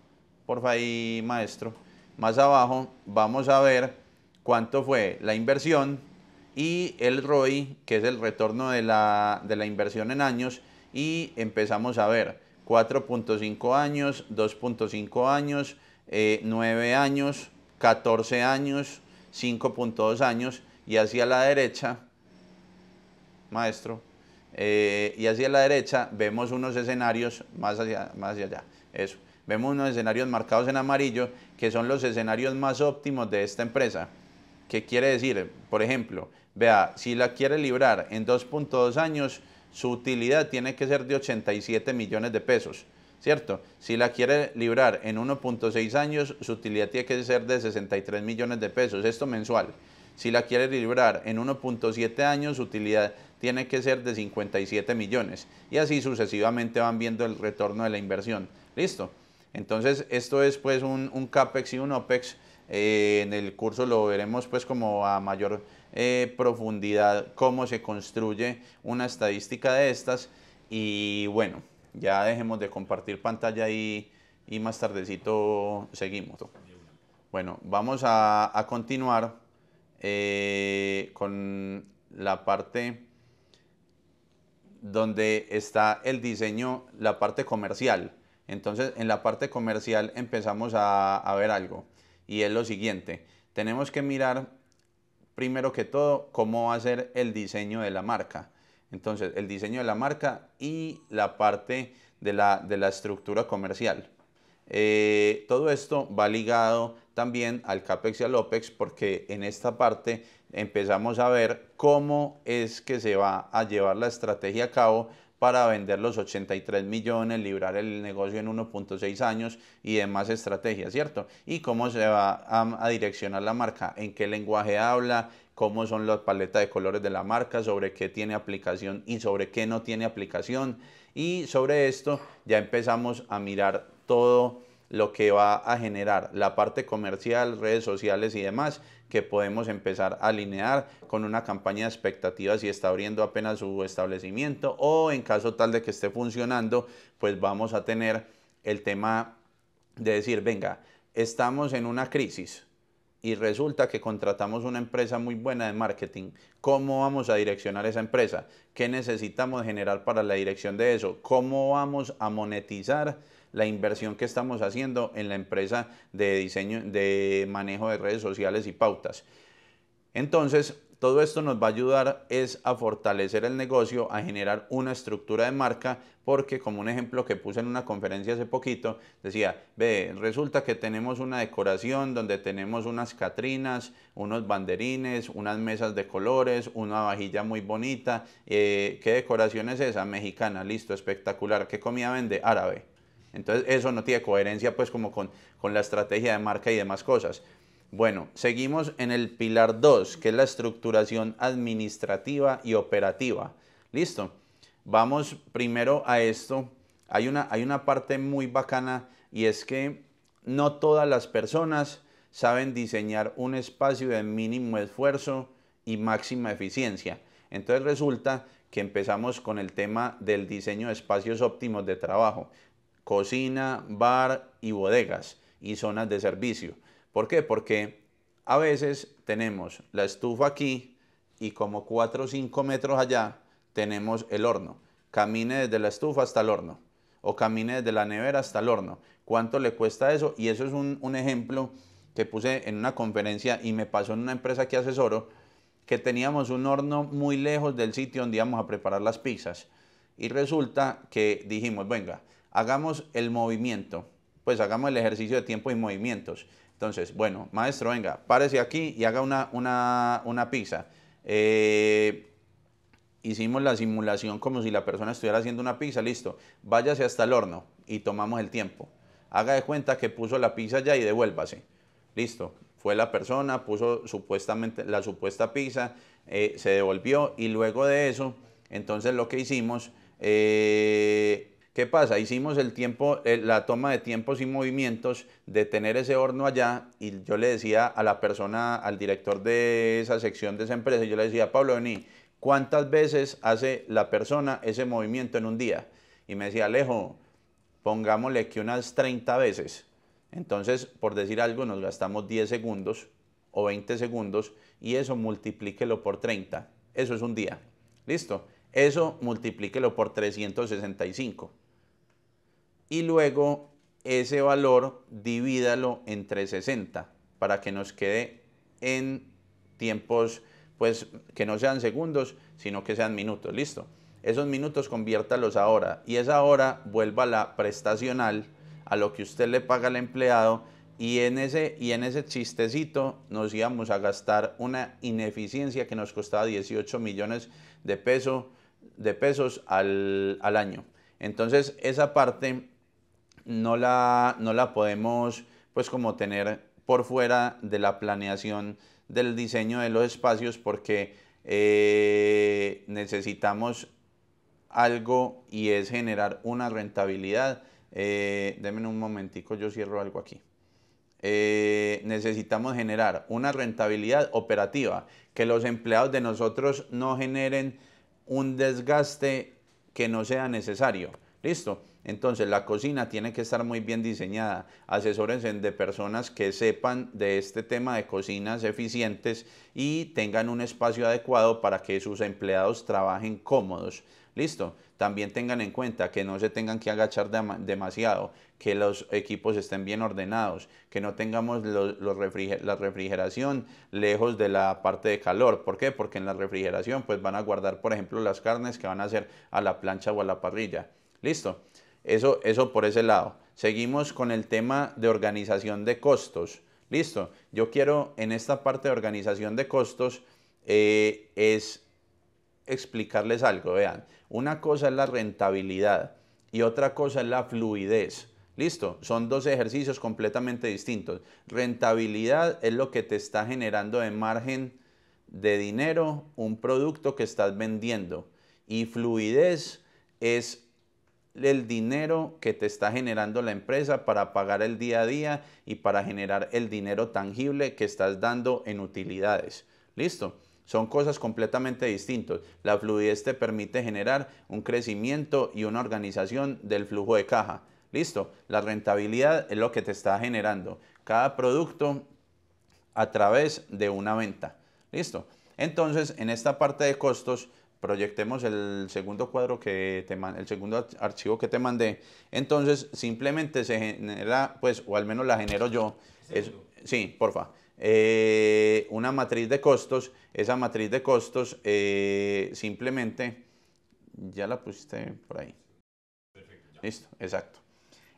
por favor, maestro, más abajo vamos a ver cuánto fue la inversión y el ROI, que es el retorno de la, de la inversión en años, y empezamos a ver 4.5 años, 2.5 años, eh, 9 años, 14 años, 5.2 años, y hacia la derecha maestro. Eh, y hacia la derecha vemos unos escenarios más más allá. Eso. Vemos unos escenarios marcados en amarillo que son los escenarios más óptimos de esta empresa. ¿Qué quiere decir? Por ejemplo, vea, si la quiere librar en 2.2 años, su utilidad tiene que ser de 87 millones de pesos, ¿cierto? Si la quiere librar en 1.6 años, su utilidad tiene que ser de 63 millones de pesos, esto mensual. Si la quiere librar en 1.7 años, su utilidad tiene que ser de 57 millones. Y así sucesivamente van viendo el retorno de la inversión. Listo. Entonces, esto es pues un, CAPEX y un OPEX. Eh, en el curso lo veremos pues como a mayor eh, profundidad cómo se construye una estadística de estas. Y bueno, ya dejemos de compartir pantalla y, más tardecito seguimos. Bueno, vamos a, continuar eh, con la parte donde está el diseño, la parte comercial. Entonces, en la parte comercial empezamos a, ver algo y es lo siguiente. Tenemos que mirar primero que todo cómo va a ser el diseño de la marca. Entonces, el diseño de la marca y la parte de la, de la estructura comercial. Eh, todo esto va ligado también al CAPEX y al OPEX porque en esta parte empezamos a ver cómo es que se va a llevar la estrategia a cabo para vender los 83 millones, librar el negocio en 1.6 años y demás estrategias, ¿cierto? Y cómo se va a, direccionar la marca, en qué lenguaje habla, cómo son las paletas de colores de la marca, sobre qué tiene aplicación y sobre qué no tiene aplicación. Y sobre esto ya empezamos a mirar todo lo que va a generar la parte comercial, redes sociales y demás que podemos empezar a alinear con una campaña de expectativas si está abriendo apenas su establecimiento o en caso tal de que esté funcionando, pues vamos a tener el tema de decir, venga, estamos en una crisis, y resulta que contratamos una empresa muy buena de marketing. ¿Cómo vamos a direccionar esa empresa? ¿Qué necesitamos generar para la dirección de eso? ¿Cómo vamos a monetizar la inversión que estamos haciendo en la empresa de diseño, de manejo de redes sociales y pautas. Entonces, todo esto nos va a ayudar es a fortalecer el negocio, a generar una estructura de marca, porque como un ejemplo que puse en una conferencia hace poquito, decía, ve, resulta que tenemos una decoración donde tenemos unas catrinas, unos banderines, unas mesas de colores, una vajilla muy bonita, eh, ¿qué decoración es esa? Mexicana, listo, espectacular, ¿qué comida vende? Árabe entonces eso no tiene coherencia pues como con, con la estrategia de marca y demás cosas. Bueno, seguimos en el pilar 2, que es la estructuración administrativa y operativa. Listo. Vamos primero a esto. Hay una, hay una parte muy bacana y es que no todas las personas saben diseñar un espacio de mínimo esfuerzo y máxima eficiencia. Entonces resulta que empezamos con el tema del diseño de espacios óptimos de trabajo cocina, bar y bodegas y zonas de servicio. ¿Por qué? Porque a veces tenemos la estufa aquí y como 4 o 5 metros allá tenemos el horno. Camine desde la estufa hasta el horno o camine desde la nevera hasta el horno. ¿Cuánto le cuesta eso? Y eso es un, ejemplo que puse en una conferencia y me pasó en una empresa que asesoro que teníamos un horno muy lejos del sitio donde íbamos a preparar las pizzas. Y resulta que dijimos, venga, hagamos el movimiento, pues hagamos el ejercicio de tiempo y movimientos. Entonces, bueno, maestro, venga, párese aquí y haga una, una, pizza. Eh, hicimos la simulación como si la persona estuviera haciendo una pizza, listo, váyase hasta el horno y tomamos el tiempo. Haga de cuenta que puso la pizza ya y devuélvase. Listo, fue la persona, puso supuestamente la supuesta pizza, eh, se devolvió y luego de eso, entonces lo que hicimos, eh, ¿Qué pasa? Hicimos el tiempo, eh, la toma de tiempos y movimientos de tener ese horno allá y yo le decía a la persona, al director de esa sección de esa empresa, yo le decía, Pablo, vení, ¿cuántas veces hace la persona ese movimiento en un día? Y me decía, Alejo, pongámosle que unas 30 veces. Entonces, por decir algo, nos gastamos 10 segundos o 20 segundos y eso multiplíquelo por 30. Eso es un día. ¿Listo? Eso multiplíquelo por 365 y luego ese valor divídalo entre 60 para que nos quede en tiempos, pues que no sean segundos, sino que sean minutos, listo. Esos minutos conviértalos a hora y esa hora vuelva la prestacional, a lo que usted le paga al empleado y en ese, y en ese chistecito nos íbamos a gastar una ineficiencia que nos costaba 18 millones de, de pesos al, al año. Entonces esa parte no la, podemos pues como tener por fuera de la planeación del diseño de los espacios porque eh, necesitamos algo y es generar una rentabilidad. Eh, un momentico, yo cierro algo aquí. Eh, necesitamos generar una rentabilidad operativa, que los empleados de nosotros no generen un desgaste que no sea necesario. Listo. Entonces la cocina tiene que estar muy bien diseñada. Asesórense de personas que sepan de este tema de cocinas eficientes y tengan un espacio adecuado para que sus empleados trabajen cómodos. Listo. También tengan en cuenta que no se tengan que agachar demasiado, que los equipos estén bien ordenados, que no tengamos la refrigeración lejos de la parte de calor. ¿Por qué? Porque en la refrigeración pues van a guardar, por ejemplo, las carnes que van a hacer a la plancha o a la parrilla. Listo. Eso, por ese lado. Seguimos con el tema de organización de costos. Listo, yo quiero en esta parte de organización de costos eh, es explicarles algo, vean, una cosa es la rentabilidad y otra cosa es la fluidez. Listo, son dos ejercicios completamente distintos. Rentabilidad es lo que te está generando de margen de dinero un producto que estás vendiendo y fluidez es el dinero que te está generando la empresa para pagar el día a día y para generar el dinero tangible que estás dando en utilidades. Listo. Son cosas completamente distintas. La fluidez te permite generar un crecimiento y una organización del flujo de caja. Listo. La rentabilidad es lo que te está generando cada producto a través de una venta. Listo. Entonces, en esta parte de costos, proyectemos el segundo cuadro que te el segundo archivo que te mandé, entonces simplemente se genera, pues, o al menos la genero yo. sí, porfa. Eh, una matriz de costos, esa matriz de costos eh, simplemente, ya la pusiste por ahí. Perfecto, Listo, exacto.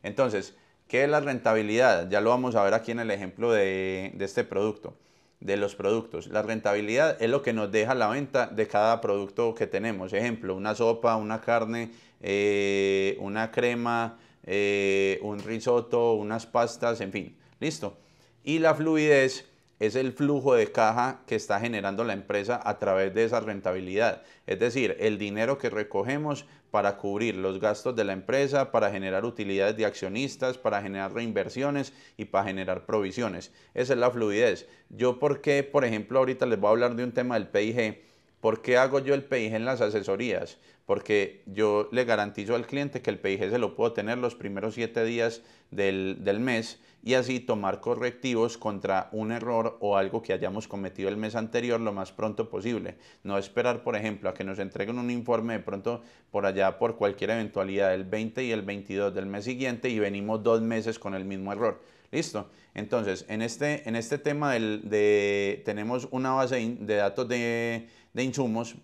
Entonces, ¿qué es la rentabilidad? Ya lo vamos a ver aquí en el ejemplo de, de este producto de los productos. La rentabilidad es lo que nos deja la venta de cada producto que tenemos. Ejemplo, una sopa, una carne, eh, una crema, eh, un risotto, unas pastas, en fin. Listo. Y la fluidez es el flujo de caja que está generando la empresa a través de esa rentabilidad. Es decir, el dinero que recogemos para cubrir los gastos de la empresa, para generar utilidades de accionistas, para generar reinversiones y para generar provisiones. Esa es la fluidez. Yo porque, por ejemplo, ahorita les voy a hablar de un tema del PIG. ¿Por qué hago yo el PIG en las asesorías? Porque yo le garantizo al cliente que el PIG se lo puedo tener los primeros siete días del mes y así tomar correctivos contra un error o algo que hayamos cometido el mes anterior lo más pronto posible. No esperar, por ejemplo, a que nos entreguen un informe de pronto por allá por cualquier eventualidad del 20 y el 22 del mes siguiente y venimos dos meses con el mismo error. Listo. Entonces, en este, en este tema de, tenemos una base de datos de, insumos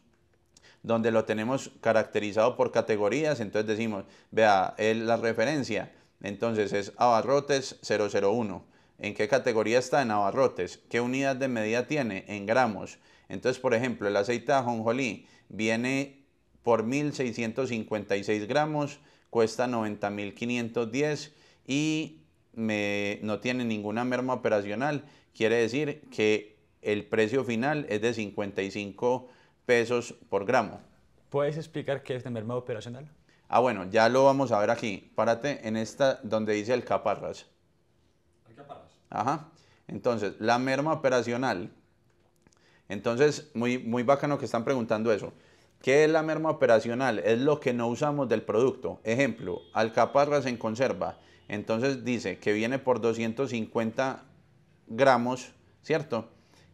donde lo tenemos caracterizado por categorías. Entonces decimos, vea, eh, la referencia entonces es abarrotes 001. ¿En qué categoría está? En abarrotes. ¿Qué unidad de medida tiene? En gramos. Entonces, por ejemplo, el aceite de ajonjolí viene por 1.656 gramos, cuesta 90.510 y no tiene ninguna merma operacional. Quiere decir que el precio final es de 55 pesos por gramo. ¿Puedes explicar qué es de merma operacional? Ah, bueno, ya lo vamos a ver aquí. Párate en esta donde dice el caparras. Ajá. Entonces, la merma operacional. Entonces, muy, muy bacano que están preguntando eso. ¿Qué es la merma operacional? Es lo que no usamos del producto. Ejemplo, alcaparras en conserva. Entonces dice que viene por 250 gramos, ¿cierto?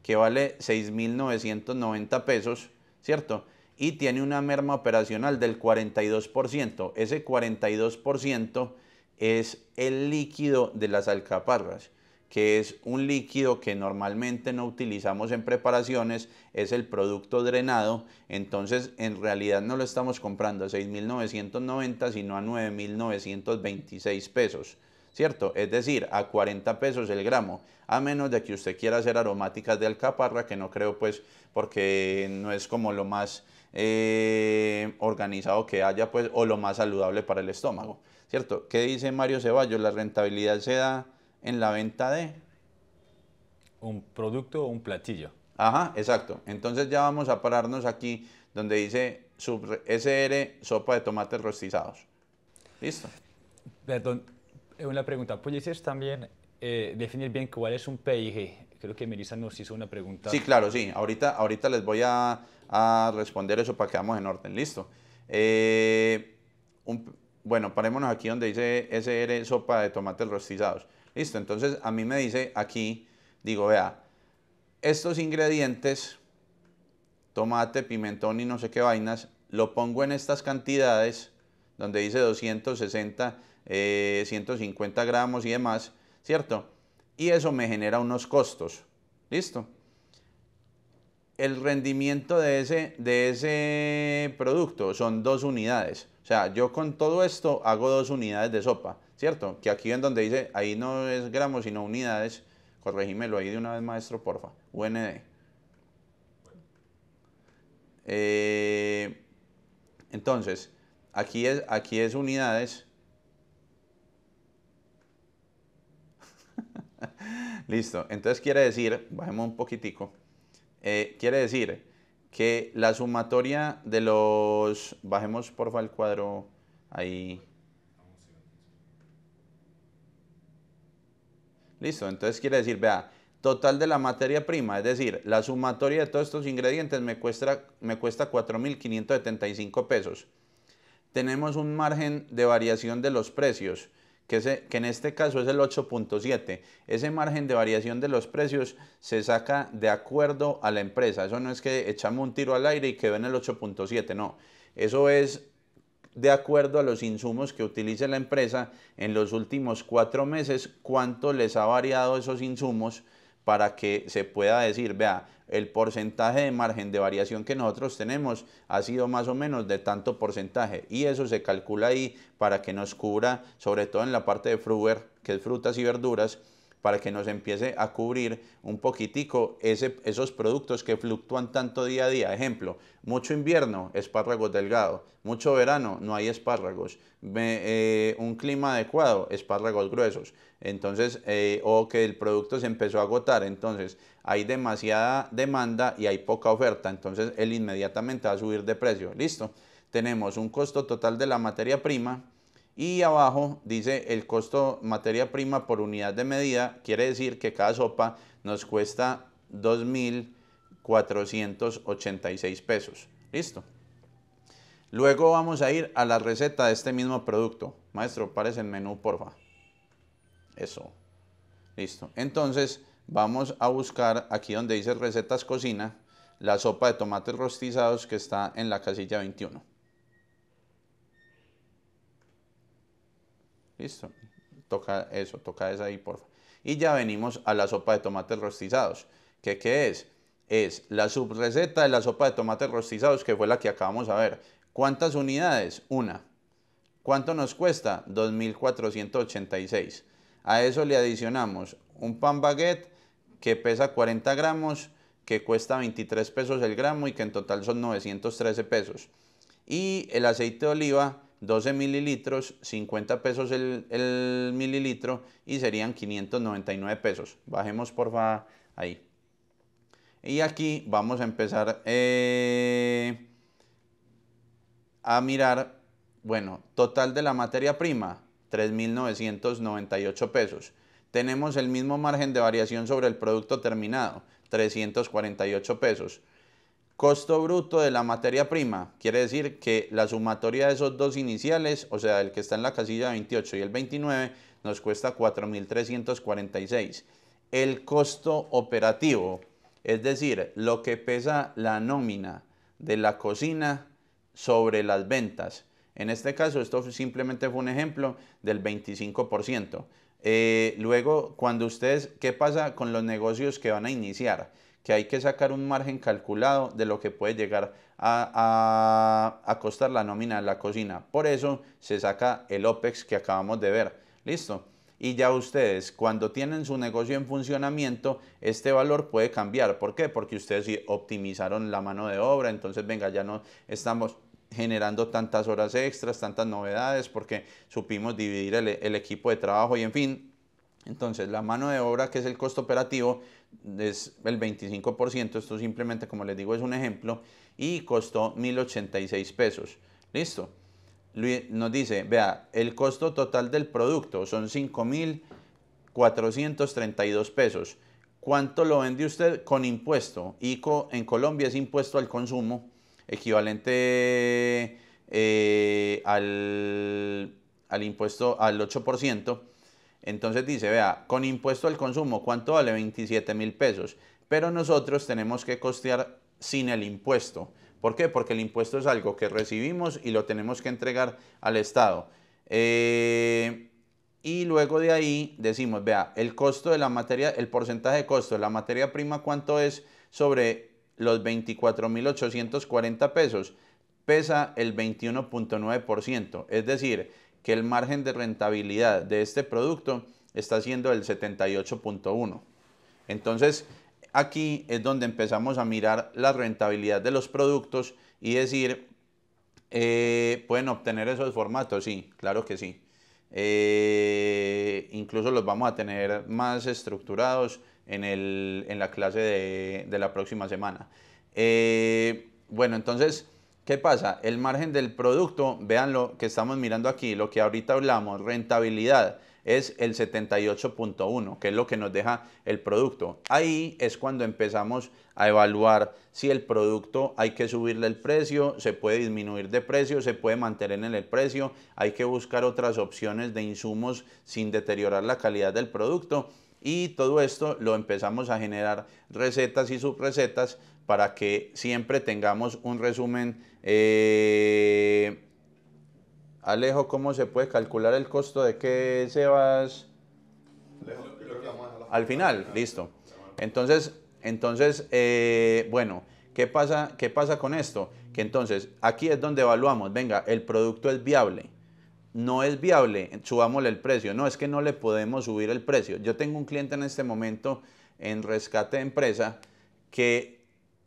Que vale 6.990 pesos, ¿cierto? y tiene una merma operacional del 42%. Ese 42% es el líquido de las alcaparras, que es un líquido que normalmente no utilizamos en preparaciones, es el producto drenado, entonces en realidad no lo estamos comprando a 6.990, sino a 9.926 pesos. ¿Cierto? Es decir, a 40 pesos el gramo, a menos de que usted quiera hacer aromáticas de alcaparra, que no creo pues porque no es como lo más eh, organizado que haya, pues, o lo más saludable para el estómago. ¿Cierto? ¿Qué dice Mario Ceballos? La rentabilidad se da en la venta de... Un producto o un platillo. Ajá, exacto. Entonces ya vamos a pararnos aquí donde dice sub SR sopa de tomates rostizados. Listo. Perdón, una pregunta. ¿Puedes también eh, definir bien cuál es un PIG? Creo que Melissa nos hizo una pregunta. Sí, claro, sí. Ahorita, ahorita les voy a, responder eso para que vamos en orden. Listo. Eh, bueno, parémonos aquí donde dice SR sopa de tomates rostizados. Listo, entonces a mí me dice aquí, digo, vea, estos ingredientes, tomate, pimentón y no sé qué vainas, lo pongo en estas cantidades, donde dice 260, 150 eh, gramos y demás, ¿cierto? y eso me genera unos costos. ¿Listo? El rendimiento de ese, de ese producto son dos unidades. O sea, yo con todo esto hago dos unidades de sopa, ¿cierto? Que aquí en donde dice, ahí no es gramos, sino unidades. Corregímelo ahí de una vez, maestro, porfa. UND. Eh, entonces, aquí es, aquí es unidades <laughs> Listo, entonces quiere decir, bajemos un poquitico, eh, quiere decir que la sumatoria de los, bajemos porfa el cuadro ahí. Listo, entonces quiere decir, vea, total de la materia prima, es decir, la sumatoria de todos estos ingredientes me cuesta, me cuesta 4.575 pesos. Tenemos un margen de variación de los precios que, en este caso es el 8.7. Ese margen de variación de los precios se saca de acuerdo a la empresa. Eso no es que echamos un tiro al aire y quedó en el 8.7, no. Eso es de acuerdo a los insumos que utilice la empresa en los últimos cuatro meses, cuánto les ha variado esos insumos para que se pueda decir, vea, el porcentaje de margen de variación que nosotros tenemos ha sido más o menos de tanto porcentaje y eso se calcula ahí para que nos cubra, sobre todo en la parte de que es frutas y verduras, para que nos empiece a cubrir un poquitico ese, esos productos que fluctúan tanto día a día. Ejemplo, mucho invierno, espárragos delgados. mucho verano, no hay espárragos, eh, un clima adecuado, espárragos gruesos, entonces, eh, o que el producto se empezó a agotar, entonces hay demasiada demanda y hay poca oferta, entonces él inmediatamente va a subir de precio, listo. Tenemos un costo total de la materia prima y abajo dice el costo materia prima por unidad de medida, quiere decir que cada sopa nos cuesta 2.486 pesos, listo. Luego vamos a ir a la receta de este mismo producto. Maestro, parece el menú, por favor. Eso. Listo. Entonces vamos a buscar aquí donde dice recetas cocina, la sopa de tomates rostizados que está en la casilla 21. Listo. Toca eso, toca esa ahí, por favor. Y ya venimos a la sopa de tomates rostizados. ¿Qué, qué es? Es la subreceta de la sopa de tomates rostizados, que fue la que acabamos de ver. ¿Cuántas unidades? Una. ¿Cuánto nos cuesta? 2.486. A eso le adicionamos un pan baguette que pesa 40 gramos, que cuesta 23 pesos el gramo y que en total son 913 pesos. Y el aceite de oliva, 12 mililitros, 50 pesos el, mililitro y serían 599 pesos. Bajemos por favor ahí. Y aquí vamos a empezar eh, a mirar, bueno, total de la materia prima, 3.998 pesos. Tenemos el mismo margen de variación sobre el producto terminado, 348 pesos. Costo bruto de la materia prima, quiere decir que la sumatoria de esos dos iniciales, o sea, el que está en la casilla 28 y el 29, nos cuesta 4.346. El costo operativo, es decir, lo que pesa la nómina de la cocina sobre las ventas. En este caso, esto simplemente fue un ejemplo del 25%. Eh, luego, cuando ustedes, ¿qué pasa con los negocios que van a iniciar? Que hay que sacar un margen calculado de lo que puede llegar a, a costar la nómina de la cocina. Por eso se saca el OPEX que acabamos de ver. Listo y ya ustedes cuando tienen su negocio en funcionamiento, este valor puede cambiar. ¿Por qué? Porque ustedes optimizaron la mano de obra, entonces venga, ya no estamos generando tantas horas extras, tantas novedades, porque supimos dividir el, equipo de trabajo y en fin. Entonces, la mano de obra, que es el costo operativo, es el 25%. Esto simplemente, como les digo, es un ejemplo. Y costó 1.086 pesos. Listo. Nos dice, vea, el costo total del producto son 5.432 pesos. ¿Cuánto lo vende usted con impuesto? ICO en Colombia es impuesto al consumo equivalente eh, al, impuesto al 8%. Entonces dice, vea, con impuesto al consumo, ¿cuánto vale? 27 mil pesos. Pero nosotros tenemos que costear sin el impuesto. ¿Por qué? Porque el impuesto es algo que recibimos y lo tenemos que entregar al Estado. Eh, y luego de ahí decimos, vea, el costo de la materia, el porcentaje de costo de la materia prima, ¿cuánto es sobre los 24.840 pesos, pesa el 21.9%, es decir, que el margen de rentabilidad de este producto está siendo el 78.1. Entonces, aquí es donde empezamos a mirar la rentabilidad de los productos y decir, eh, ¿pueden obtener esos formatos? Sí, claro que sí. Eh, incluso los vamos a tener más estructurados, en, la clase de, la próxima semana. Eh, bueno, entonces, ¿qué pasa? El margen del producto, vean lo que estamos mirando aquí, lo que ahorita hablamos, rentabilidad, es el 78.1, que es lo que nos deja el producto. Ahí es cuando empezamos a evaluar si el producto hay que subirle el precio, se puede disminuir de precio, se puede mantener en el precio, hay que buscar otras opciones de insumos sin deteriorar la calidad del producto y todo esto lo empezamos a generar recetas y subrecetas para que siempre tengamos un resumen. Eh, Alejo, ¿cómo se puede calcular el costo de qué Sebas? Al final, listo. Entonces, entonces eh, bueno, ¿qué pasa, ¿qué pasa con esto? Que entonces aquí es donde evaluamos, venga, el producto es viable no es viable, subámosle el precio. No, es que no le podemos subir el precio. Yo tengo un cliente en este momento en rescate de empresa que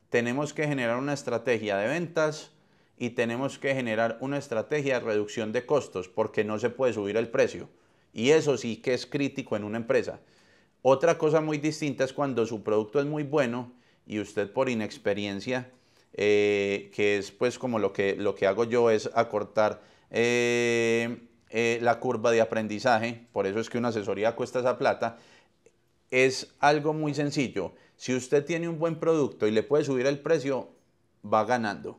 tenemos que generar una estrategia de ventas y tenemos que generar una estrategia de reducción de costos porque no se puede subir el precio. Y eso sí que es crítico en una empresa. Otra cosa muy distinta es cuando su producto es muy bueno y usted por inexperiencia, eh, que es pues como lo que, lo que hago yo es acortar eh, eh, la curva de aprendizaje, por eso es que una asesoría cuesta esa plata, es algo muy sencillo. Si usted tiene un buen producto y le puede subir el precio, va ganando.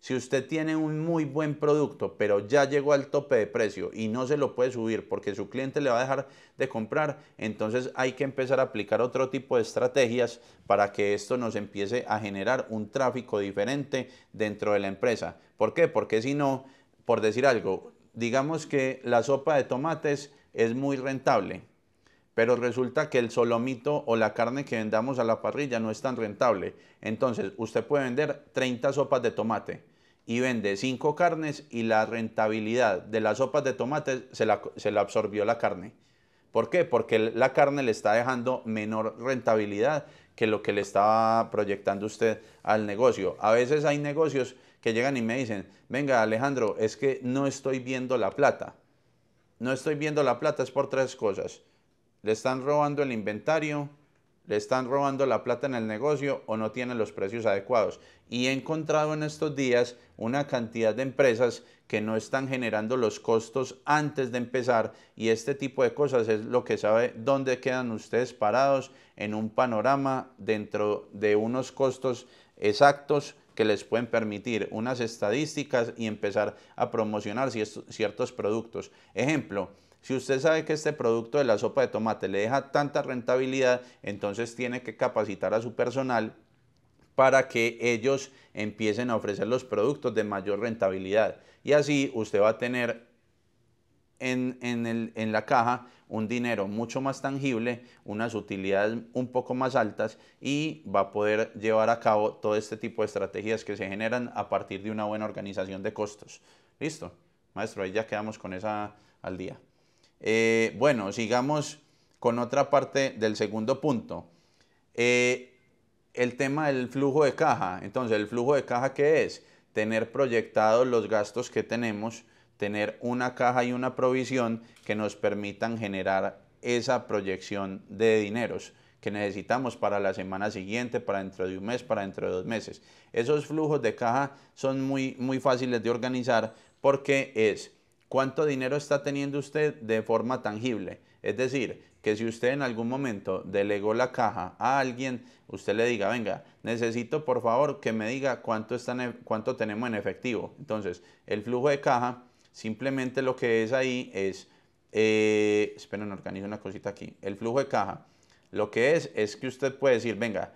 Si usted tiene un muy buen producto, pero ya llegó al tope de precio y no se lo puede subir porque su cliente le va a dejar de comprar, entonces hay que empezar a aplicar otro tipo de estrategias para que esto nos empiece a generar un tráfico diferente dentro de la empresa. ¿Por qué? Porque si no, por decir algo, digamos que la sopa de tomates es muy rentable, pero resulta que el solomito o la carne que vendamos a la parrilla no es tan rentable. Entonces, usted puede vender 30 sopas de tomate y vende 5 carnes y la rentabilidad de las sopas de tomate se la, absorbió la carne. ¿Por qué? Porque la carne le está dejando menor rentabilidad que lo que le estaba proyectando usted al negocio. A veces hay negocios que llegan y me dicen, venga Alejandro, es que no estoy viendo la plata. No estoy viendo la plata, es por tres cosas. Le están robando el inventario, le están robando la plata en el negocio o no tienen los precios adecuados. Y he encontrado en estos días una cantidad de empresas que no están generando los costos antes de empezar y este tipo de cosas es lo que sabe dónde quedan ustedes parados en un panorama dentro de unos costos exactos que les pueden permitir unas estadísticas y empezar a promocionar ciertos productos. Ejemplo, si usted sabe que este producto de la sopa de tomate le deja tanta rentabilidad, entonces tiene que capacitar a su personal para que ellos empiecen a ofrecer los productos de mayor rentabilidad. Y así usted va a tener en, en la caja un dinero mucho más tangible, unas utilidades un poco más altas y va a poder llevar a cabo todo este tipo de estrategias que se generan a partir de una buena organización de costos. Listo, maestro, ahí ya quedamos con esa al día. Eh, bueno, sigamos con otra parte del segundo punto. Eh, el tema del flujo de caja. Entonces, ¿el flujo de caja qué es? Tener proyectados los gastos que tenemos tener una caja y una provisión que nos permitan generar esa proyección de dineros que necesitamos para la semana siguiente, para dentro de un mes, para dentro de dos meses. Esos flujos de caja son muy, muy fáciles de organizar porque es cuánto dinero está teniendo usted de forma tangible. Es decir, que si usted en algún momento delegó la caja a alguien, usted le diga, venga, necesito por favor que me diga cuánto, e, cuánto tenemos en efectivo. Entonces, el flujo de caja Simplemente lo que es ahí es, eh, esperen, organizo una cosita aquí, el flujo de caja. Lo que es es que usted puede decir, venga,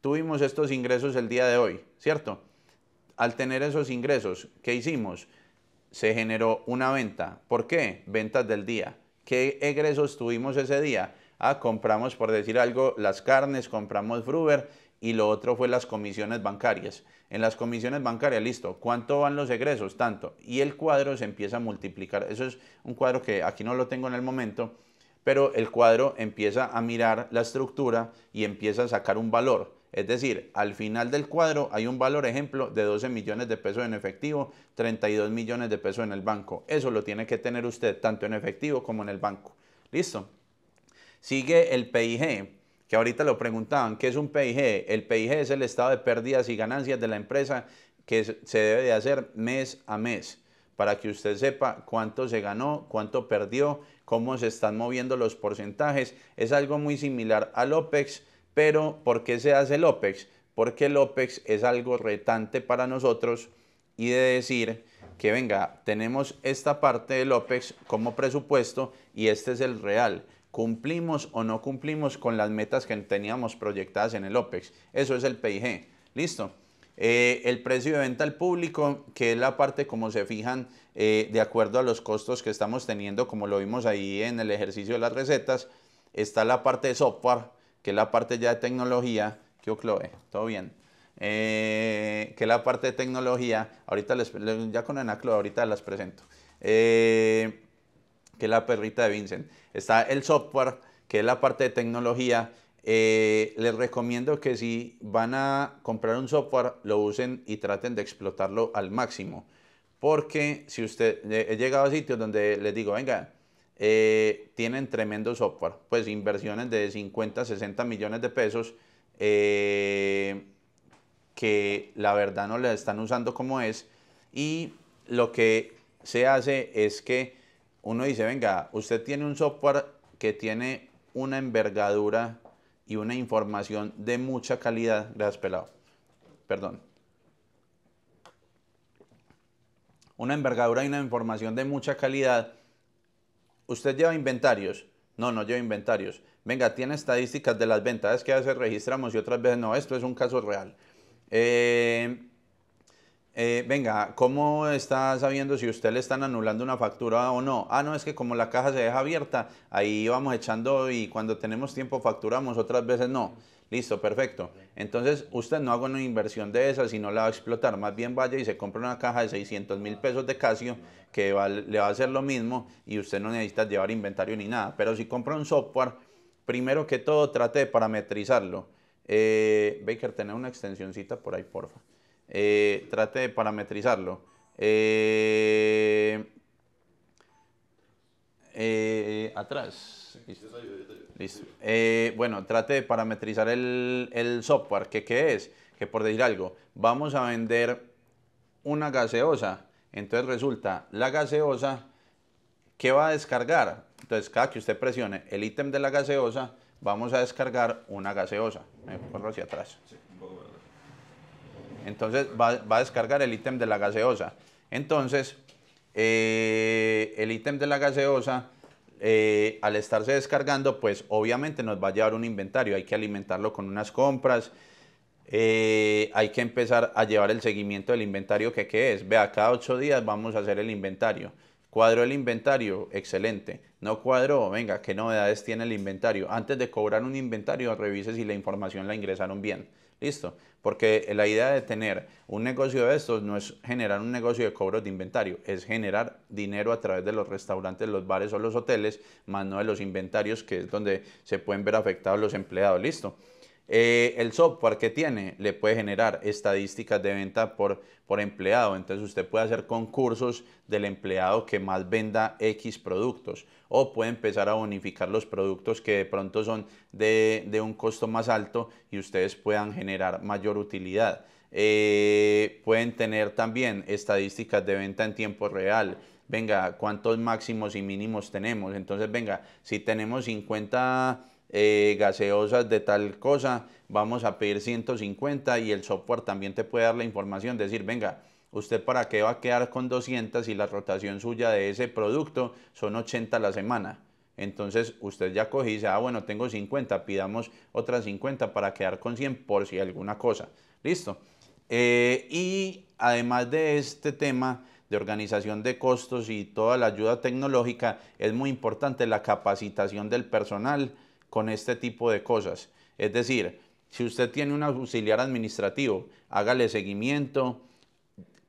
tuvimos estos ingresos el día de hoy, ¿cierto? Al tener esos ingresos, ¿qué hicimos? Se generó una venta. ¿Por qué? Ventas del día. ¿Qué egresos tuvimos ese día? Ah, compramos, por decir algo, las carnes, compramos Fruber, y lo otro fue las comisiones bancarias. En las comisiones bancarias, listo, ¿cuánto van los egresos? Tanto. Y el cuadro se empieza a multiplicar. Eso es un cuadro que aquí no lo tengo en el momento, pero el cuadro empieza a mirar la estructura y empieza a sacar un valor. Es decir, al final del cuadro hay un valor, ejemplo, de 12 millones de pesos en efectivo, 32 millones de pesos en el banco. Eso lo tiene que tener usted tanto en efectivo como en el banco. ¿Listo? Sigue el PIG que ahorita lo preguntaban, ¿qué es un PIG? El PIG es el estado de pérdidas y ganancias de la empresa que se debe de hacer mes a mes para que usted sepa cuánto se ganó, cuánto perdió, cómo se están moviendo los porcentajes. Es algo muy similar al OPEX, pero ¿por qué se hace el OPEX? Porque el OPEX es algo retante para nosotros y de decir que venga, tenemos esta parte del OPEX como presupuesto y este es el real. ¿Cumplimos o no cumplimos con las metas que teníamos proyectadas en el OPEX? Eso es el PIG. Listo. Eh, el precio de venta al público, que es la parte como se fijan eh, de acuerdo a los costos que estamos teniendo, como lo vimos ahí en el ejercicio de las recetas, está la parte de software, que es la parte ya de tecnología. ¿Qué Chloe? ¿Todo bien? Eh, que es la parte de tecnología, ahorita les, ya con Anaclo, ahorita las presento. Eh, que es la perrita de Vincent. Está el software, que es la parte de tecnología. Eh, les recomiendo que si van a comprar un software, lo usen y traten de explotarlo al máximo. Porque si usted, eh, he llegado a sitios donde les digo, venga, eh, tienen tremendo software, pues inversiones de 50, 60 millones de pesos, que la verdad no la están usando como es. Y lo que se hace es que uno dice, venga, usted tiene un software que tiene una envergadura y una información de mucha calidad. Gracias, pelado. Perdón. Una envergadura y una información de mucha calidad. Usted lleva inventarios. No, no lleva inventarios. Venga, tiene estadísticas de las ventas que hace, registramos y otras veces no. Esto es un caso real. Eh, eh, venga, ¿cómo está sabiendo si usted le están anulando una factura o no? Ah, no, es que como la caja se deja abierta, ahí vamos echando y cuando tenemos tiempo facturamos, otras veces no. Listo, perfecto. Entonces, usted no haga una inversión de esa sino no la va a explotar. Más bien vaya y se compra una caja de 600 mil pesos de Casio que le va a hacer lo mismo y usted no necesita llevar inventario ni nada. Pero si compra un software, primero que todo trate de parametrizarlo. Eh, Baker, tener una extensióncita por ahí, porfa. Eh, trate de parametrizarlo. atrás. Listo. bueno, trate de parametrizar el, software. que es? Que por decir algo, vamos a vender una gaseosa. Entonces resulta, la gaseosa, ¿qué va a descargar? Entonces cada que usted presione el ítem de la gaseosa, vamos a descargar una gaseosa. Me ¿eh? corro hacia atrás. Entonces va, a descargar el ítem de la gaseosa. Entonces, eh, el ítem de la gaseosa, eh, al estarse descargando, pues obviamente nos va a llevar un inventario. Hay que alimentarlo con unas compras. Eh, hay que empezar a llevar el seguimiento del inventario que, qué es. Vea, cada ocho días vamos a hacer el inventario. Cuadro el inventario, excelente. No cuadro, venga, ¿qué novedades tiene el inventario? Antes de cobrar un inventario, revise si la información la ingresaron bien. Listo. Porque la idea de tener un negocio de estos no es generar un negocio de cobros de inventario, es generar dinero a través de los restaurantes, los bares o los hoteles, más no de los inventarios, que es donde se pueden ver afectados los empleados. Listo. Eh, el software que tiene le puede generar estadísticas de venta por, por empleado. Entonces usted puede hacer concursos del empleado que más venda X productos o puede empezar a bonificar los productos que de pronto son de, un costo más alto y ustedes puedan generar mayor utilidad. Eh, pueden tener también estadísticas de venta en tiempo real, venga, cuántos máximos y mínimos tenemos. Entonces, venga, si tenemos 50 eh, gaseosas de tal cosa, vamos a pedir 150 y el software también te puede dar la información, decir, venga, usted para qué va a quedar con 200 si la rotación suya de ese producto son 80 a la semana. Entonces usted ya coge y dice, ah, bueno, tengo 50, pidamos otras 50 para quedar con 100 por si alguna cosa. Listo. Eh, y además de este tema de organización de costos y toda la ayuda tecnológica, es muy importante la capacitación del personal con este tipo de cosas. Es decir, si usted tiene un auxiliar administrativo, hágale seguimiento,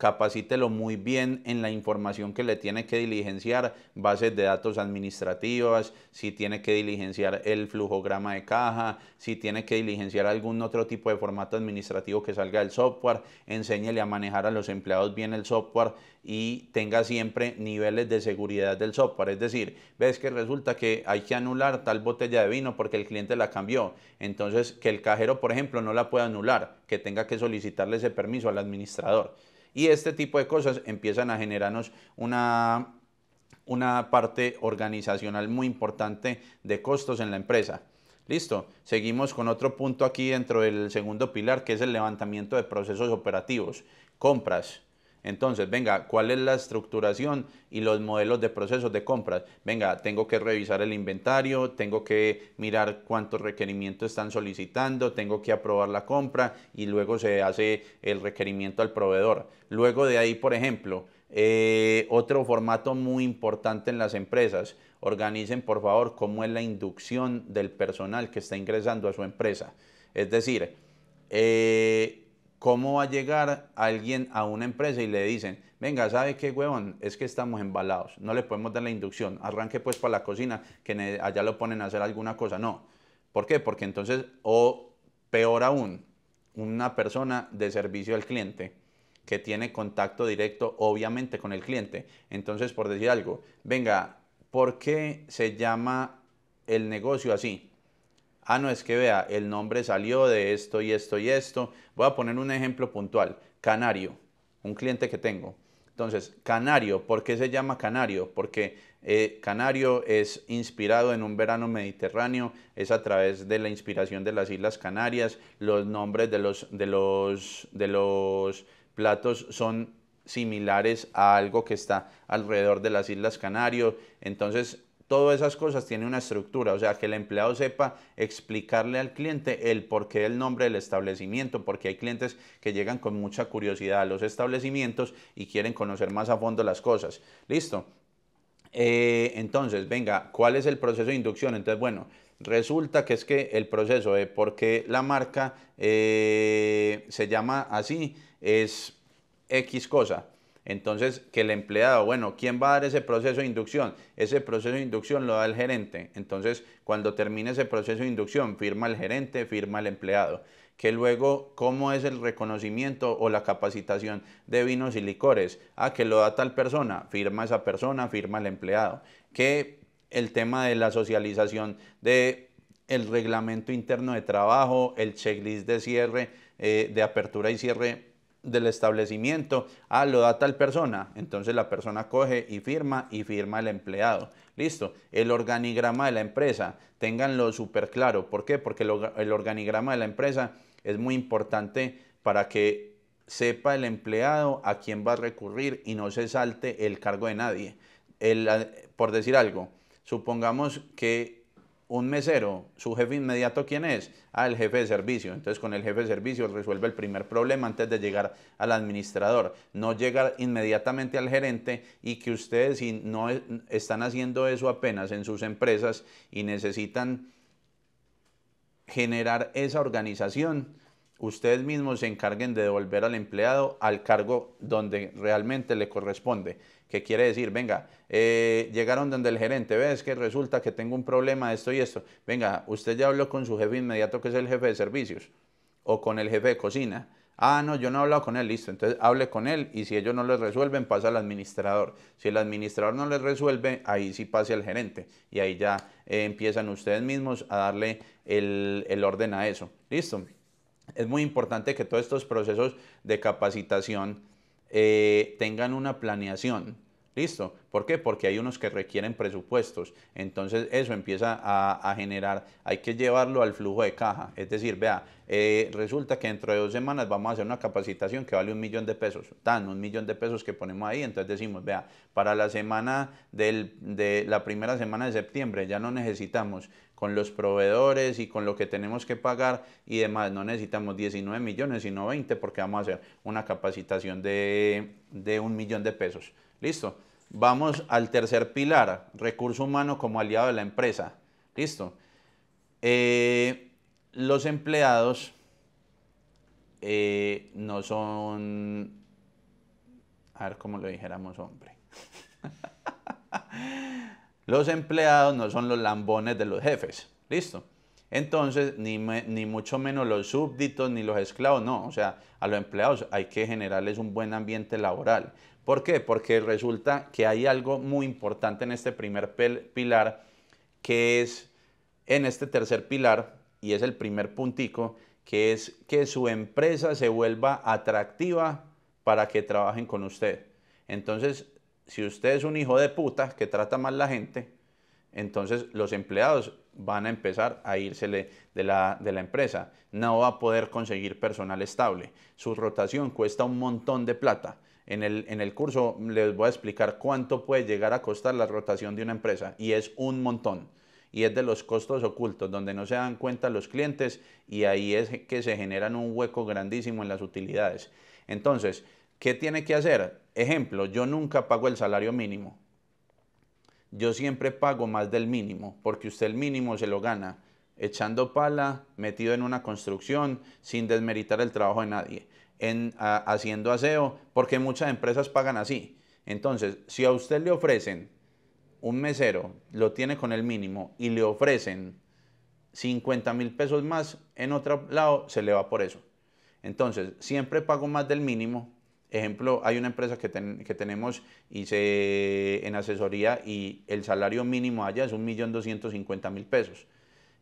capacítelo muy bien en la información que le tiene que diligenciar, bases de datos administrativas, si tiene que diligenciar el flujograma de caja, si tiene que diligenciar algún otro tipo de formato administrativo que salga del software, enséñele a manejar a los empleados bien el software y tenga siempre niveles de seguridad del software. Es decir, ves que resulta que hay que anular tal botella de vino porque el cliente la cambió. Entonces, que el cajero, por ejemplo, no la pueda anular, que tenga que solicitarle ese permiso al administrador. Y este tipo de cosas empiezan a generarnos una, una parte organizacional muy importante de costos en la empresa. Listo, seguimos con otro punto aquí dentro del segundo pilar que es el levantamiento de procesos operativos, compras. Entonces, venga, ¿cuál es la estructuración y los modelos de procesos de compras? Venga, tengo que revisar el inventario, tengo que mirar cuántos requerimientos están solicitando, tengo que aprobar la compra y luego se hace el requerimiento al proveedor. Luego de ahí, por ejemplo, eh, otro formato muy importante en las empresas, organicen por favor cómo es la inducción del personal que está ingresando a su empresa. Es decir, eh, ¿Cómo va a llegar alguien a una empresa y le dicen, venga, ¿sabe qué, huevón? Es que estamos embalados, no le podemos dar la inducción, arranque pues para la cocina, que allá lo ponen a hacer alguna cosa. No. ¿Por qué? Porque entonces, o peor aún, una persona de servicio al cliente que tiene contacto directo, obviamente, con el cliente. Entonces, por decir algo, venga, ¿por qué se llama el negocio así? ah, no es que vea, el nombre salió de esto y esto y esto. Voy a poner un ejemplo puntual, Canario, un cliente que tengo. Entonces, Canario, ¿por qué se llama Canario? Porque eh, Canario es inspirado en un verano mediterráneo, es a través de la inspiración de las Islas Canarias, los nombres de los, de los, de los platos son similares a algo que está alrededor de las Islas Canarias, entonces todas esas cosas tiene una estructura, o sea, que el empleado sepa explicarle al cliente el porqué del nombre del establecimiento, porque hay clientes que llegan con mucha curiosidad a los establecimientos y quieren conocer más a fondo las cosas. Listo. Eh, entonces, venga, ¿cuál es el proceso de inducción? Entonces, bueno, resulta que es que el proceso de por qué la marca eh, se llama así es X cosa entonces, que el empleado, bueno, ¿quién va a dar ese proceso de inducción? Ese proceso de inducción lo da el gerente. Entonces, cuando termine ese proceso de inducción, firma el gerente, firma el empleado. Que luego, ¿cómo es el reconocimiento o la capacitación de vinos y licores? Ah, que lo da tal persona, firma esa persona, firma el empleado. Que el tema de la socialización de el reglamento interno de trabajo, el checklist de cierre, eh, de apertura y cierre del establecimiento, ah, lo da tal persona. Entonces la persona coge y firma y firma el empleado. Listo. El organigrama de la empresa, ténganlo súper claro. ¿Por qué? Porque el organigrama de la empresa es muy importante para que sepa el empleado a quién va a recurrir y no se salte el cargo de nadie. Eh, por decir algo, supongamos que un mesero, su jefe inmediato, ¿quién es? Ah, el jefe de servicio. Entonces con el jefe de servicio resuelve el primer problema antes de llegar al administrador. No llegar inmediatamente al gerente y que ustedes si no están haciendo eso apenas en sus empresas y necesitan generar esa organización, ustedes mismos se encarguen de devolver al empleado al cargo donde realmente le corresponde que quiere decir, venga, eh, llegaron donde el gerente, ves que resulta que tengo un problema esto y esto. Venga, usted ya habló con su jefe inmediato, que es el jefe de servicios, o con el jefe de cocina. Ah, no, yo no he hablado con él, listo. Entonces hable con él y si ellos no les resuelven, pasa al administrador. Si el administrador no les resuelve, ahí sí pase al gerente. Y ahí ya eh, empiezan ustedes mismos a darle el, el orden a eso. Listo. Es muy importante que todos estos procesos de capacitación eh, tengan una planeación. ¿Listo? ¿Por qué? Porque hay unos que requieren presupuestos. Entonces eso empieza a, generar, hay que llevarlo al flujo de caja. Es decir, vea, eh, resulta que dentro de dos semanas vamos a hacer una capacitación que vale un millón de pesos. Tan, un millón de pesos que ponemos ahí. Entonces decimos, vea, para la semana de la primera semana de septiembre ya no necesitamos con los proveedores y con lo que tenemos que pagar y demás. No necesitamos 19 millones, sino 20 porque vamos a hacer una capacitación de, un millón de pesos. Listo. Vamos al tercer pilar, recurso humano como aliado de la empresa. Listo. Eh, los empleados eh, no son, a ver cómo lo dijéramos, hombre. <laughs> Los empleados no son los lambones de los jefes. ¿Listo? Entonces, ni, mucho menos los súbditos ni los esclavos, no. O sea, a los empleados hay que generarles un buen ambiente laboral. ¿Por qué? Porque resulta que hay algo muy importante en este primer pilar, que es en este tercer pilar, y es el primer puntico, que es que su empresa se vuelva atractiva para que trabajen con usted. Entonces, si usted es un hijo de puta que trata mal la gente, entonces los empleados van a empezar a irse de la, empresa. No va a poder conseguir personal estable. Su rotación cuesta un montón de plata. En el, en el, curso les voy a explicar cuánto puede llegar a costar la rotación de una empresa y es un montón. Y es de los costos ocultos, donde no se dan cuenta los clientes y ahí es que se generan un hueco grandísimo en las utilidades. Entonces, ¿qué tiene que hacer? Ejemplo, yo nunca pago el salario mínimo. Yo siempre pago más del mínimo, porque usted el mínimo se lo gana echando pala, metido en una construcción, sin desmeritar el trabajo de nadie, haciendo aseo, porque muchas empresas pagan así. Entonces, si a usted le ofrecen un mesero, lo tiene con el mínimo, y le ofrecen 50 mil pesos más en otro lado, se le va por eso. Entonces, siempre pago más del mínimo Ejemplo, hay una empresa que, tenemos en asesoría y el salario mínimo allá es 1.250.000 pesos.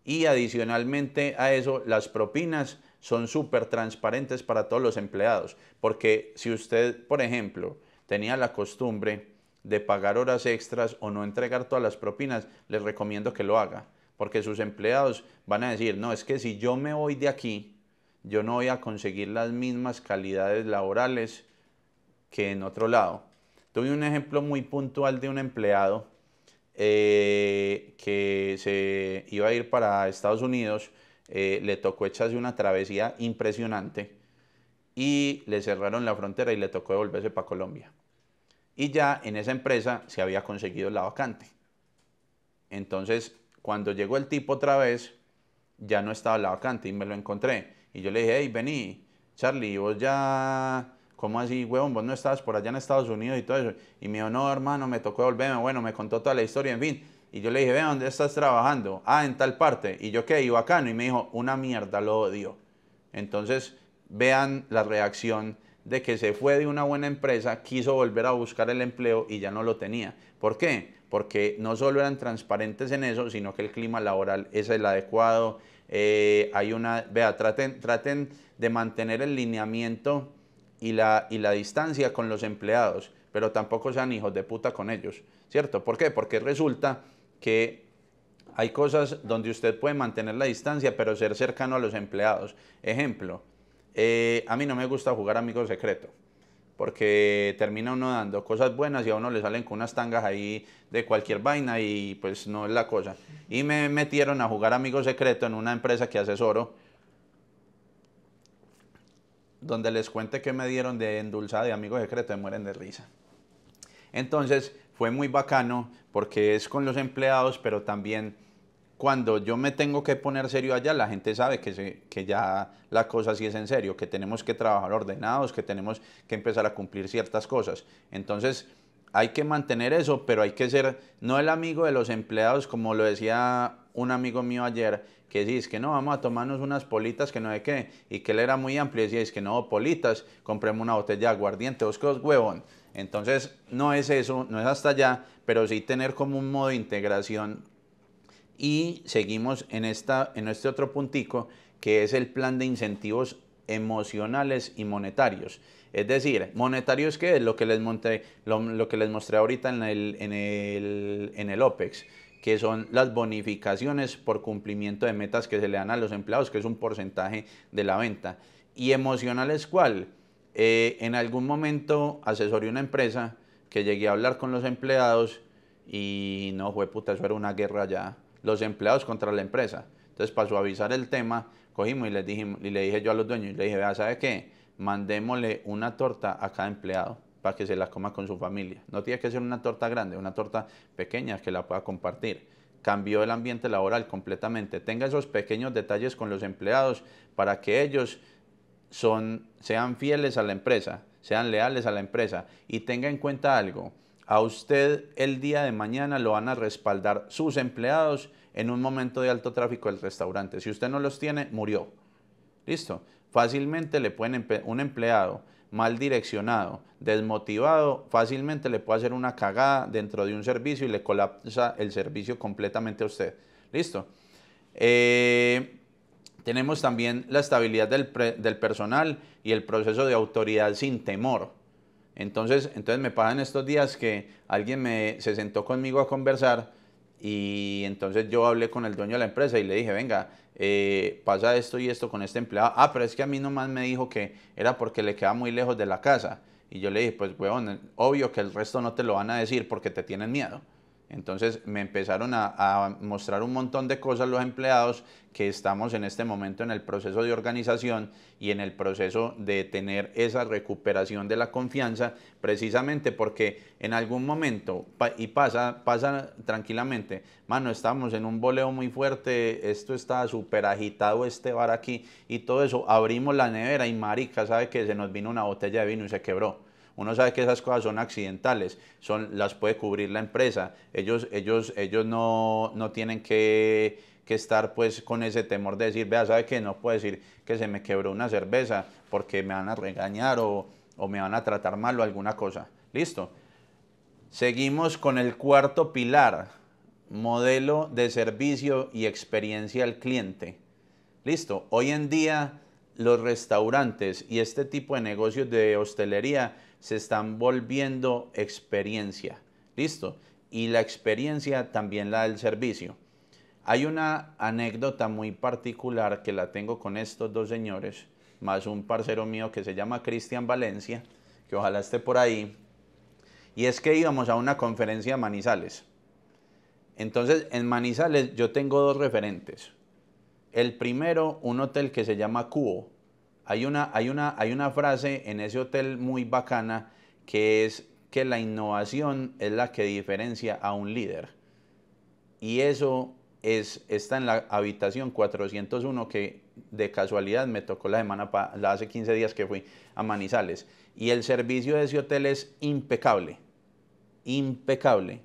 Y adicionalmente a eso, las propinas son súper transparentes para todos los empleados. Porque si usted, por ejemplo, tenía la costumbre de pagar horas extras o no entregar todas las propinas, les recomiendo que lo haga. Porque sus empleados van a decir, no, es que si yo me voy de aquí, yo no voy a conseguir las mismas calidades laborales que en otro lado. Tuve un ejemplo muy puntual de un empleado eh, que se iba a ir para Estados Unidos, eh, le tocó echarse una travesía impresionante y le cerraron la frontera y le tocó devolverse para Colombia. Y ya en esa empresa se había conseguido la vacante. Entonces, cuando llegó el tipo otra vez, ya no estaba la vacante y me lo encontré. Y yo le dije, hey, vení, Charlie, vos ya ¿cómo así, huevón? Vos no estabas por allá en Estados Unidos y todo eso. Y me dijo, no, hermano, me tocó volverme. Bueno, me contó toda la historia, en fin. Y yo le dije, vea, ¿dónde estás trabajando? Ah, en tal parte. Y yo, ¿qué? Y bacano. Y me dijo, una mierda, lo odio. Entonces, vean la reacción de que se fue de una buena empresa, quiso volver a buscar el empleo y ya no lo tenía. ¿Por qué? Porque no solo eran transparentes en eso, sino que el clima laboral es el adecuado. Eh, hay una, vea, traten, traten de mantener el lineamiento y la, distancia con los empleados, pero tampoco sean hijos de puta con ellos, ¿cierto? ¿Por qué? Porque resulta que hay cosas donde usted puede mantener la distancia, pero ser cercano a los empleados. Ejemplo, eh, a mí no me gusta jugar amigo secreto, porque termina uno dando cosas buenas y a uno le salen con unas tangas ahí de cualquier vaina y pues no es la cosa. Y me metieron a jugar amigo secreto en una empresa que asesoro donde les cuente que me dieron de endulzada y amigos secretos, me mueren de risa. Entonces fue muy bacano porque es con los empleados, pero también cuando yo me tengo que poner serio allá, la gente sabe que, que ya la cosa sí es en serio, que tenemos que trabajar ordenados, que tenemos que empezar a cumplir ciertas cosas. Entonces hay que mantener eso, pero hay que ser no el amigo de los empleados, como lo decía un amigo mío ayer, que sí, que no, vamos a tomarnos unas politas que no sé qué, y que él era muy amplio, y que no, politas, compremos una botella de aguardiente, vos huevón. Entonces, no es eso, no es hasta allá, pero sí tener como un modo de integración. Y seguimos en, esta, este otro puntico, que es el plan de incentivos emocionales y monetarios. Es decir, monetarios que es lo que les, lo, lo, que les mostré ahorita en el, en en el OPEX que son las bonificaciones por cumplimiento de metas que se le dan a los empleados, que es un porcentaje de la venta. Y emocional es cuál. Eh, en algún momento asesoré una empresa que llegué a hablar con los empleados y no, fue puta, eso era una guerra ya. Los empleados contra la empresa. Entonces, para suavizar el tema, cogimos y les le dije yo a los dueños, y le dije, vea, ¿sabe qué? Mandémosle una torta a cada empleado para que se la coma con su familia. No tiene que ser una torta grande, una torta pequeña que la pueda compartir. Cambió el ambiente laboral completamente. Tenga esos pequeños detalles con los empleados para que ellos sean fieles a la empresa, sean leales a la empresa y tenga en cuenta algo. A usted el día de mañana lo van a respaldar sus empleados en un momento de alto tráfico del restaurante. Si usted no los tiene, murió. Listo. Fácilmente le pueden un empleado mal direccionado, desmotivado, fácilmente le puede hacer una cagada dentro de un servicio y le colapsa el servicio completamente a usted. Listo. Eh, tenemos también la estabilidad del, personal y el proceso de autoridad sin temor. Entonces, entonces me pasan estos días que alguien me, se sentó conmigo a conversar y entonces yo hablé con el dueño de la empresa y le dije, venga, eh, pasa esto y esto con este empleado. Ah, pero es que a mí nomás me dijo que era porque le queda muy lejos de la casa. Y yo le dije, pues, weón, obvio que el resto no te lo van a decir porque te tienen miedo. Entonces me empezaron a, mostrar un montón de cosas los empleados que estamos en este momento en el proceso de organización y en el proceso de tener esa recuperación de la confianza, precisamente porque en algún momento, y pasa, pasa tranquilamente, mano, estamos en un boleo muy fuerte, esto está súper agitado este bar aquí y todo eso, abrimos la nevera y marica, sabe que se nos vino una botella de vino y se quebró uno sabe que esas cosas son accidentales, son, las puede cubrir la empresa. Ellos, no, tienen que, estar pues con ese temor de decir, vea, ¿sabe que No puedo decir que se me quebró una cerveza porque me van a regañar o, o me van a tratar mal o alguna cosa. Listo. Seguimos con el cuarto pilar, modelo de servicio y experiencia al cliente. Listo, hoy en día los restaurantes y este tipo de negocios de hostelería se están volviendo experiencia. ¿Listo? Y la experiencia también la del servicio. Hay una anécdota muy particular que la tengo con estos dos señores, más un parcero mío que se llama Cristian Valencia, que ojalá esté por ahí. Y es que íbamos a una conferencia a Manizales. Entonces, en Manizales yo tengo dos referentes. El primero, un hotel que se llama Cubo, hay una, frase en ese hotel muy bacana que es que la innovación es la que diferencia a un líder. Y eso está en la habitación 401 que de casualidad me tocó la semana, la hace 15 días que fui a Manizales. Y el servicio de ese hotel es impecable, impecable.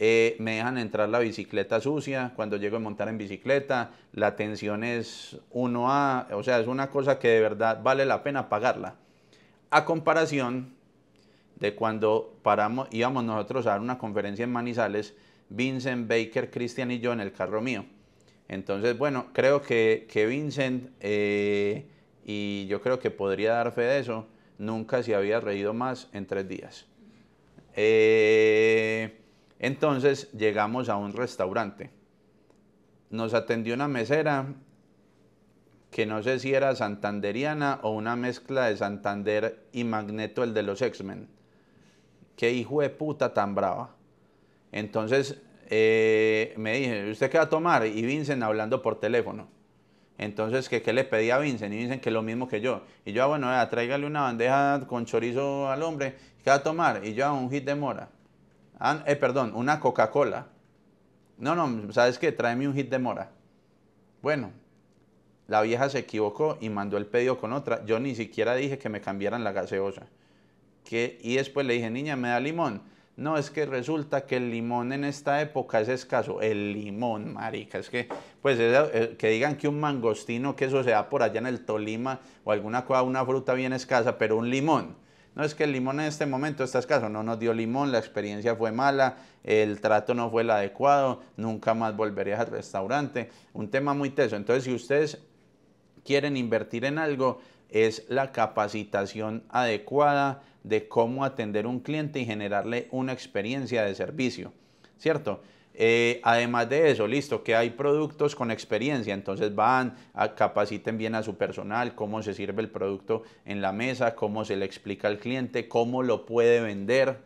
Eh, me dejan entrar la bicicleta sucia cuando llego a montar en bicicleta, la tensión es 1A, o sea, es una cosa que de verdad vale la pena pagarla. A comparación de cuando paramos, íbamos nosotros a dar una conferencia en Manizales, Vincent, Baker, Cristian y yo en el carro mío. Entonces, bueno, creo que, que Vincent, eh, y yo creo que podría dar fe de eso, nunca se había reído más en tres días. Eh, entonces llegamos a un restaurante. Nos atendió una mesera que no sé si era santanderiana o una mezcla de Santander y Magneto, el de los X-Men. Qué hijo de puta tan brava. Entonces eh, me dije, ¿usted qué va a tomar? Y Vincent hablando por teléfono. Entonces, ¿qué, le pedí a Vincent? Y Vincent que lo mismo que yo. Y yo, ah, bueno, tráigale una bandeja con chorizo al hombre. ¿Qué va a tomar? Y yo, ah, un hit de mora. Ah, eh, perdón, una Coca-Cola. No, no, ¿sabes qué? Tráeme un hit de mora. Bueno, la vieja se equivocó y mandó el pedido con otra. Yo ni siquiera dije que me cambiaran la gaseosa. y después le dije, niña, ¿me da limón? No, es que resulta que el limón en esta época es escaso. El limón, marica. Es que, pues, eh, que digan que un mangostino, que eso se da por allá en el Tolima o alguna cosa, una fruta bien escasa, pero un limón no es que el limón en este momento está escaso, no nos dio limón, la experiencia fue mala, el trato no fue el adecuado, nunca más volveré al restaurante, un tema muy teso. Entonces, si ustedes quieren invertir en algo, es la capacitación adecuada de cómo atender un cliente y generarle una experiencia de servicio, ¿cierto? Eh, además de eso, listo, que hay productos con experiencia, entonces van, a, capaciten bien a su personal, cómo se sirve el producto en la mesa, cómo se le explica al cliente, cómo lo puede vender,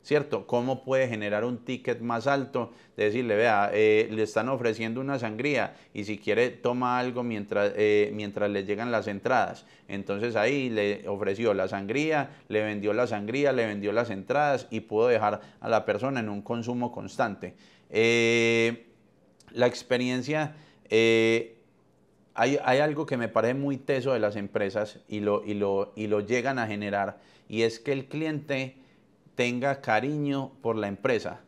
¿cierto? ¿Cómo puede generar un ticket más alto? decirle, vea, eh, le están ofreciendo una sangría y si quiere toma algo mientras, eh, mientras le llegan las entradas. Entonces ahí le ofreció la sangría, le vendió la sangría, le vendió las entradas y pudo dejar a la persona en un consumo constante. Eh, la experiencia, eh, hay, algo que me parece muy teso de las empresas y lo, y lo llegan a generar, y es que el cliente tenga cariño por la empresa.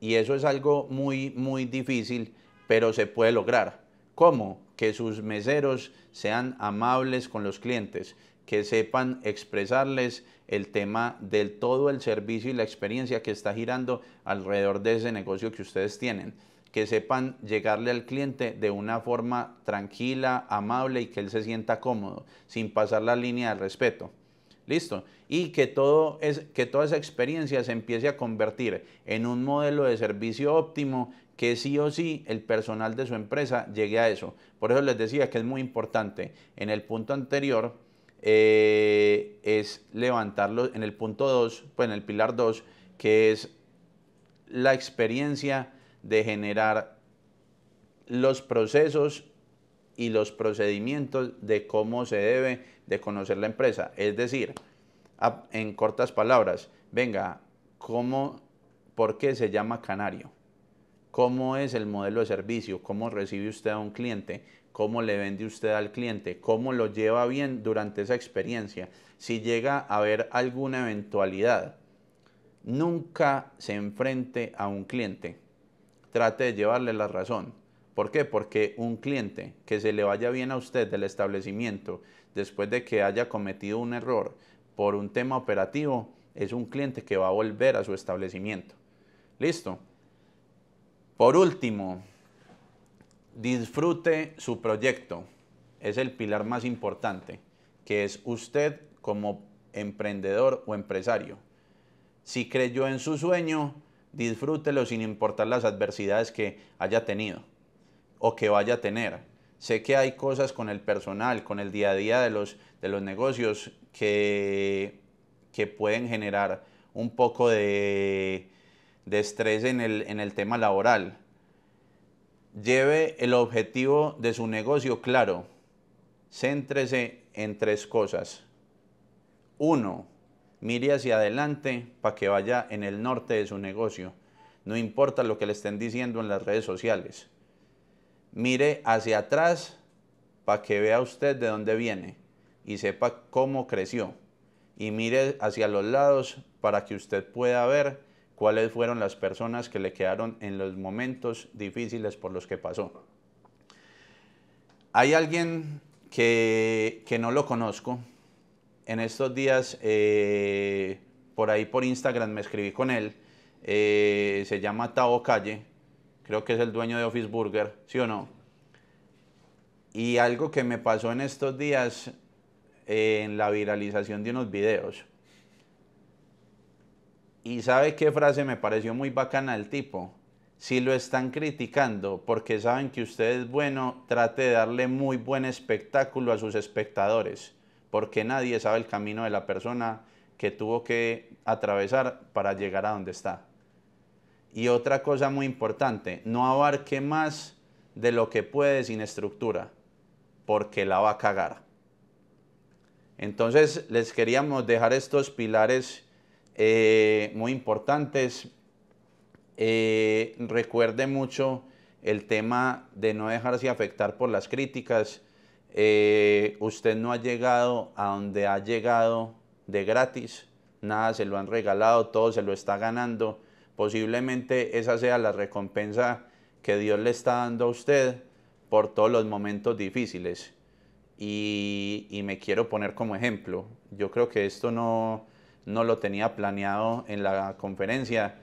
Y eso es algo muy, muy difícil, pero se puede lograr. ¿Cómo? Que sus meseros sean amables con los clientes, que sepan expresarles el tema del todo el servicio y la experiencia que está girando alrededor de ese negocio que ustedes tienen. Que sepan llegarle al cliente de una forma tranquila, amable y que él se sienta cómodo, sin pasar la línea de respeto. Listo. Y que, todo es, que toda esa experiencia se empiece a convertir en un modelo de servicio óptimo que sí o sí el personal de su empresa llegue a eso. Por eso les decía que es muy importante en el punto anterior eh, es levantarlo en el punto 2, pues en el pilar 2, que es la experiencia de generar los procesos y los procedimientos de cómo se debe de conocer la empresa. Es decir, en cortas palabras, venga, ¿cómo, ¿por qué se llama Canario? ¿Cómo es el modelo de servicio? ¿Cómo recibe usted a un cliente? cómo le vende usted al cliente, cómo lo lleva bien durante esa experiencia, si llega a haber alguna eventualidad. Nunca se enfrente a un cliente. Trate de llevarle la razón. ¿Por qué? Porque un cliente que se le vaya bien a usted del establecimiento después de que haya cometido un error por un tema operativo, es un cliente que va a volver a su establecimiento. ¿Listo? Por último, disfrute su proyecto. Es el pilar más importante, que es usted como emprendedor o empresario. Si creyó en su sueño, disfrútelo sin importar las adversidades que haya tenido o que vaya a tener. Sé que hay cosas con el personal, con el día a día de los, negocios que, pueden generar un poco de, de estrés en el tema laboral Lleve el objetivo de su negocio claro. Céntrese en tres cosas. Uno, mire hacia adelante para que vaya en el norte de su negocio. No importa lo que le estén diciendo en las redes sociales. Mire hacia atrás para que vea usted de dónde viene y sepa cómo creció. Y mire hacia los lados para que usted pueda ver cuáles fueron las personas que le quedaron en los momentos difíciles por los que pasó. Hay alguien que, no lo conozco. En estos días, eh, por ahí por Instagram me escribí con él. Eh, se llama Tao Calle. Creo que es el dueño de Office Burger, ¿sí o no? Y algo que me pasó en estos días eh, en la viralización de unos videos y sabe qué frase me pareció muy bacana del tipo. Si lo están criticando porque saben que usted es bueno, trate de darle muy buen espectáculo a sus espectadores, porque nadie sabe el camino de la persona que tuvo que atravesar para llegar a donde está. Y otra cosa muy importante, no abarque más de lo que puede sin estructura, porque la va a cagar. Entonces les queríamos dejar estos pilares eh, muy importantes. Eh, recuerde mucho el tema de no dejarse afectar por las críticas. Eh, usted no ha llegado a donde ha llegado de gratis, nada se lo han regalado, todo se lo está ganando. Posiblemente esa sea la recompensa que Dios le está dando a usted por todos los momentos difíciles. y me quiero poner como ejemplo. Yo creo que esto no, no lo tenía planeado en la conferencia,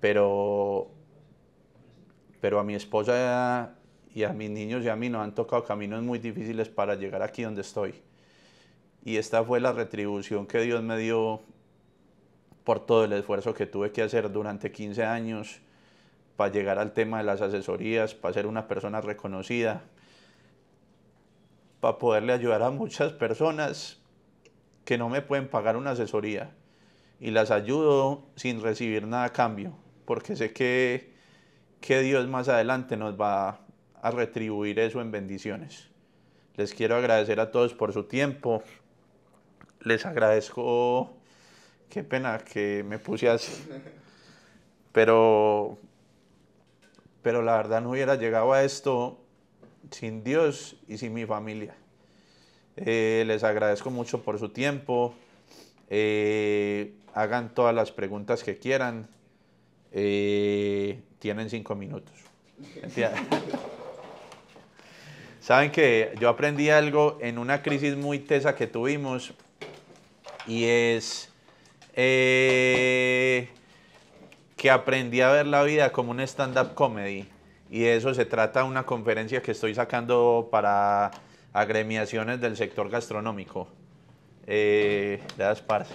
pero, pero a mi esposa y a mis niños y a mí nos han tocado caminos muy difíciles para llegar aquí donde estoy. Y esta fue la retribución que Dios me dio por todo el esfuerzo que tuve que hacer durante 15 años para llegar al tema de las asesorías, para ser una persona reconocida, para poderle ayudar a muchas personas que no me pueden pagar una asesoría y las ayudo sin recibir nada a cambio, porque sé que, que Dios más adelante nos va a retribuir eso en bendiciones. Les quiero agradecer a todos por su tiempo. Les agradezco. Qué pena que me puse así. Pero, pero la verdad no hubiera llegado a esto sin Dios y sin mi familia. Eh, les agradezco mucho por su tiempo. Eh, hagan todas las preguntas que quieran. Eh, tienen cinco minutos. <laughs> Saben que yo aprendí algo en una crisis muy tesa que tuvimos y es que aprendí a ver la vida como un stand-up comedy y eso se trata una conferencia que estoy sacando para agremiaciones del sector gastronómico. Eh, das parce.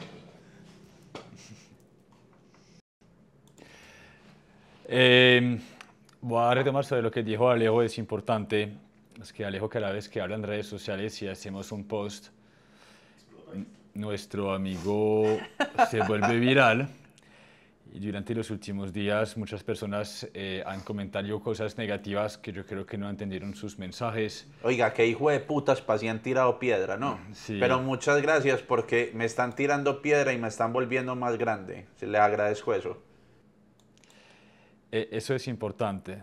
Em, voy a retomar sobre lo que dijo Alejo, es importante. Es que Alejo cada vez que habla en redes sociales y hacemos un post, nuestro amigo se vuelve viral y durante los últimos días muchas personas eh, han comentado cosas negativas que yo creo que no entendieron sus mensajes. Oiga, qué hijo de putas, para si han tirado piedra, ¿no? Mm, Pero muchas gracias porque me están tirando piedra y me están volviendo más grande. Le agradezco eso. Eh, eso es importante,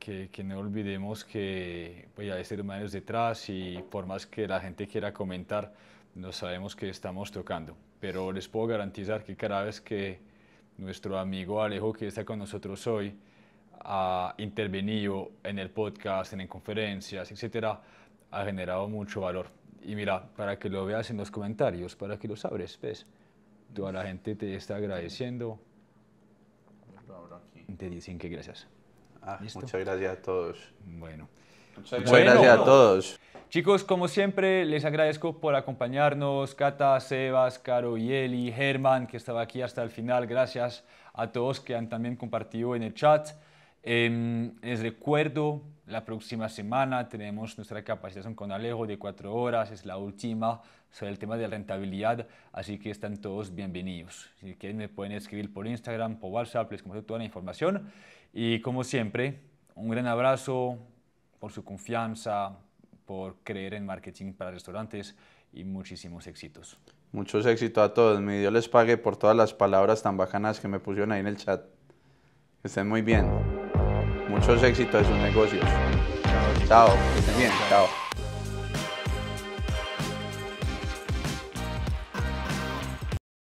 que, no olvidemos que pues, hay seres humanos detrás y por más que la gente quiera comentar, no sabemos que estamos tocando. Pero les puedo garantizar que cada vez que nuestro amigo Alejo, que está con nosotros hoy, ha intervenido en el podcast, en, conferencias, etcétera, ha generado mucho valor. Y mira, para que lo veas en los comentarios, para que lo sabres, ves, pues, toda la gente te está agradeciendo. Te dicen que gracias. Ah, muchas gracias a todos. Bueno. Muchas gracias a todos. Chicos, como siempre, les agradezco por acompañarnos. Cata, Sebas, Caro Yeli, Germán, que estaba aquí hasta el final. Gracias a todos que han también compartido en el chat. Em, les recuerdo, la próxima semana tenemos nuestra capacitación con Alejo de cuatro horas, es la última sobre el tema de rentabilidad, así que están todos bienvenidos. Si quieren me pueden escribir por Instagram, por WhatsApp, les comparto toda la información. Y como siempre, un gran abrazo por su confianza, por creer en marketing para restaurantes y muchísimos éxitos. Muchos éxitos a todos. Mi Dios les pague por todas las palabras tan bacanas que me pusieron ahí en el chat. Que estén muy bien. Muchos éxitos en sus negocios. Chao, que estén bien. Chao.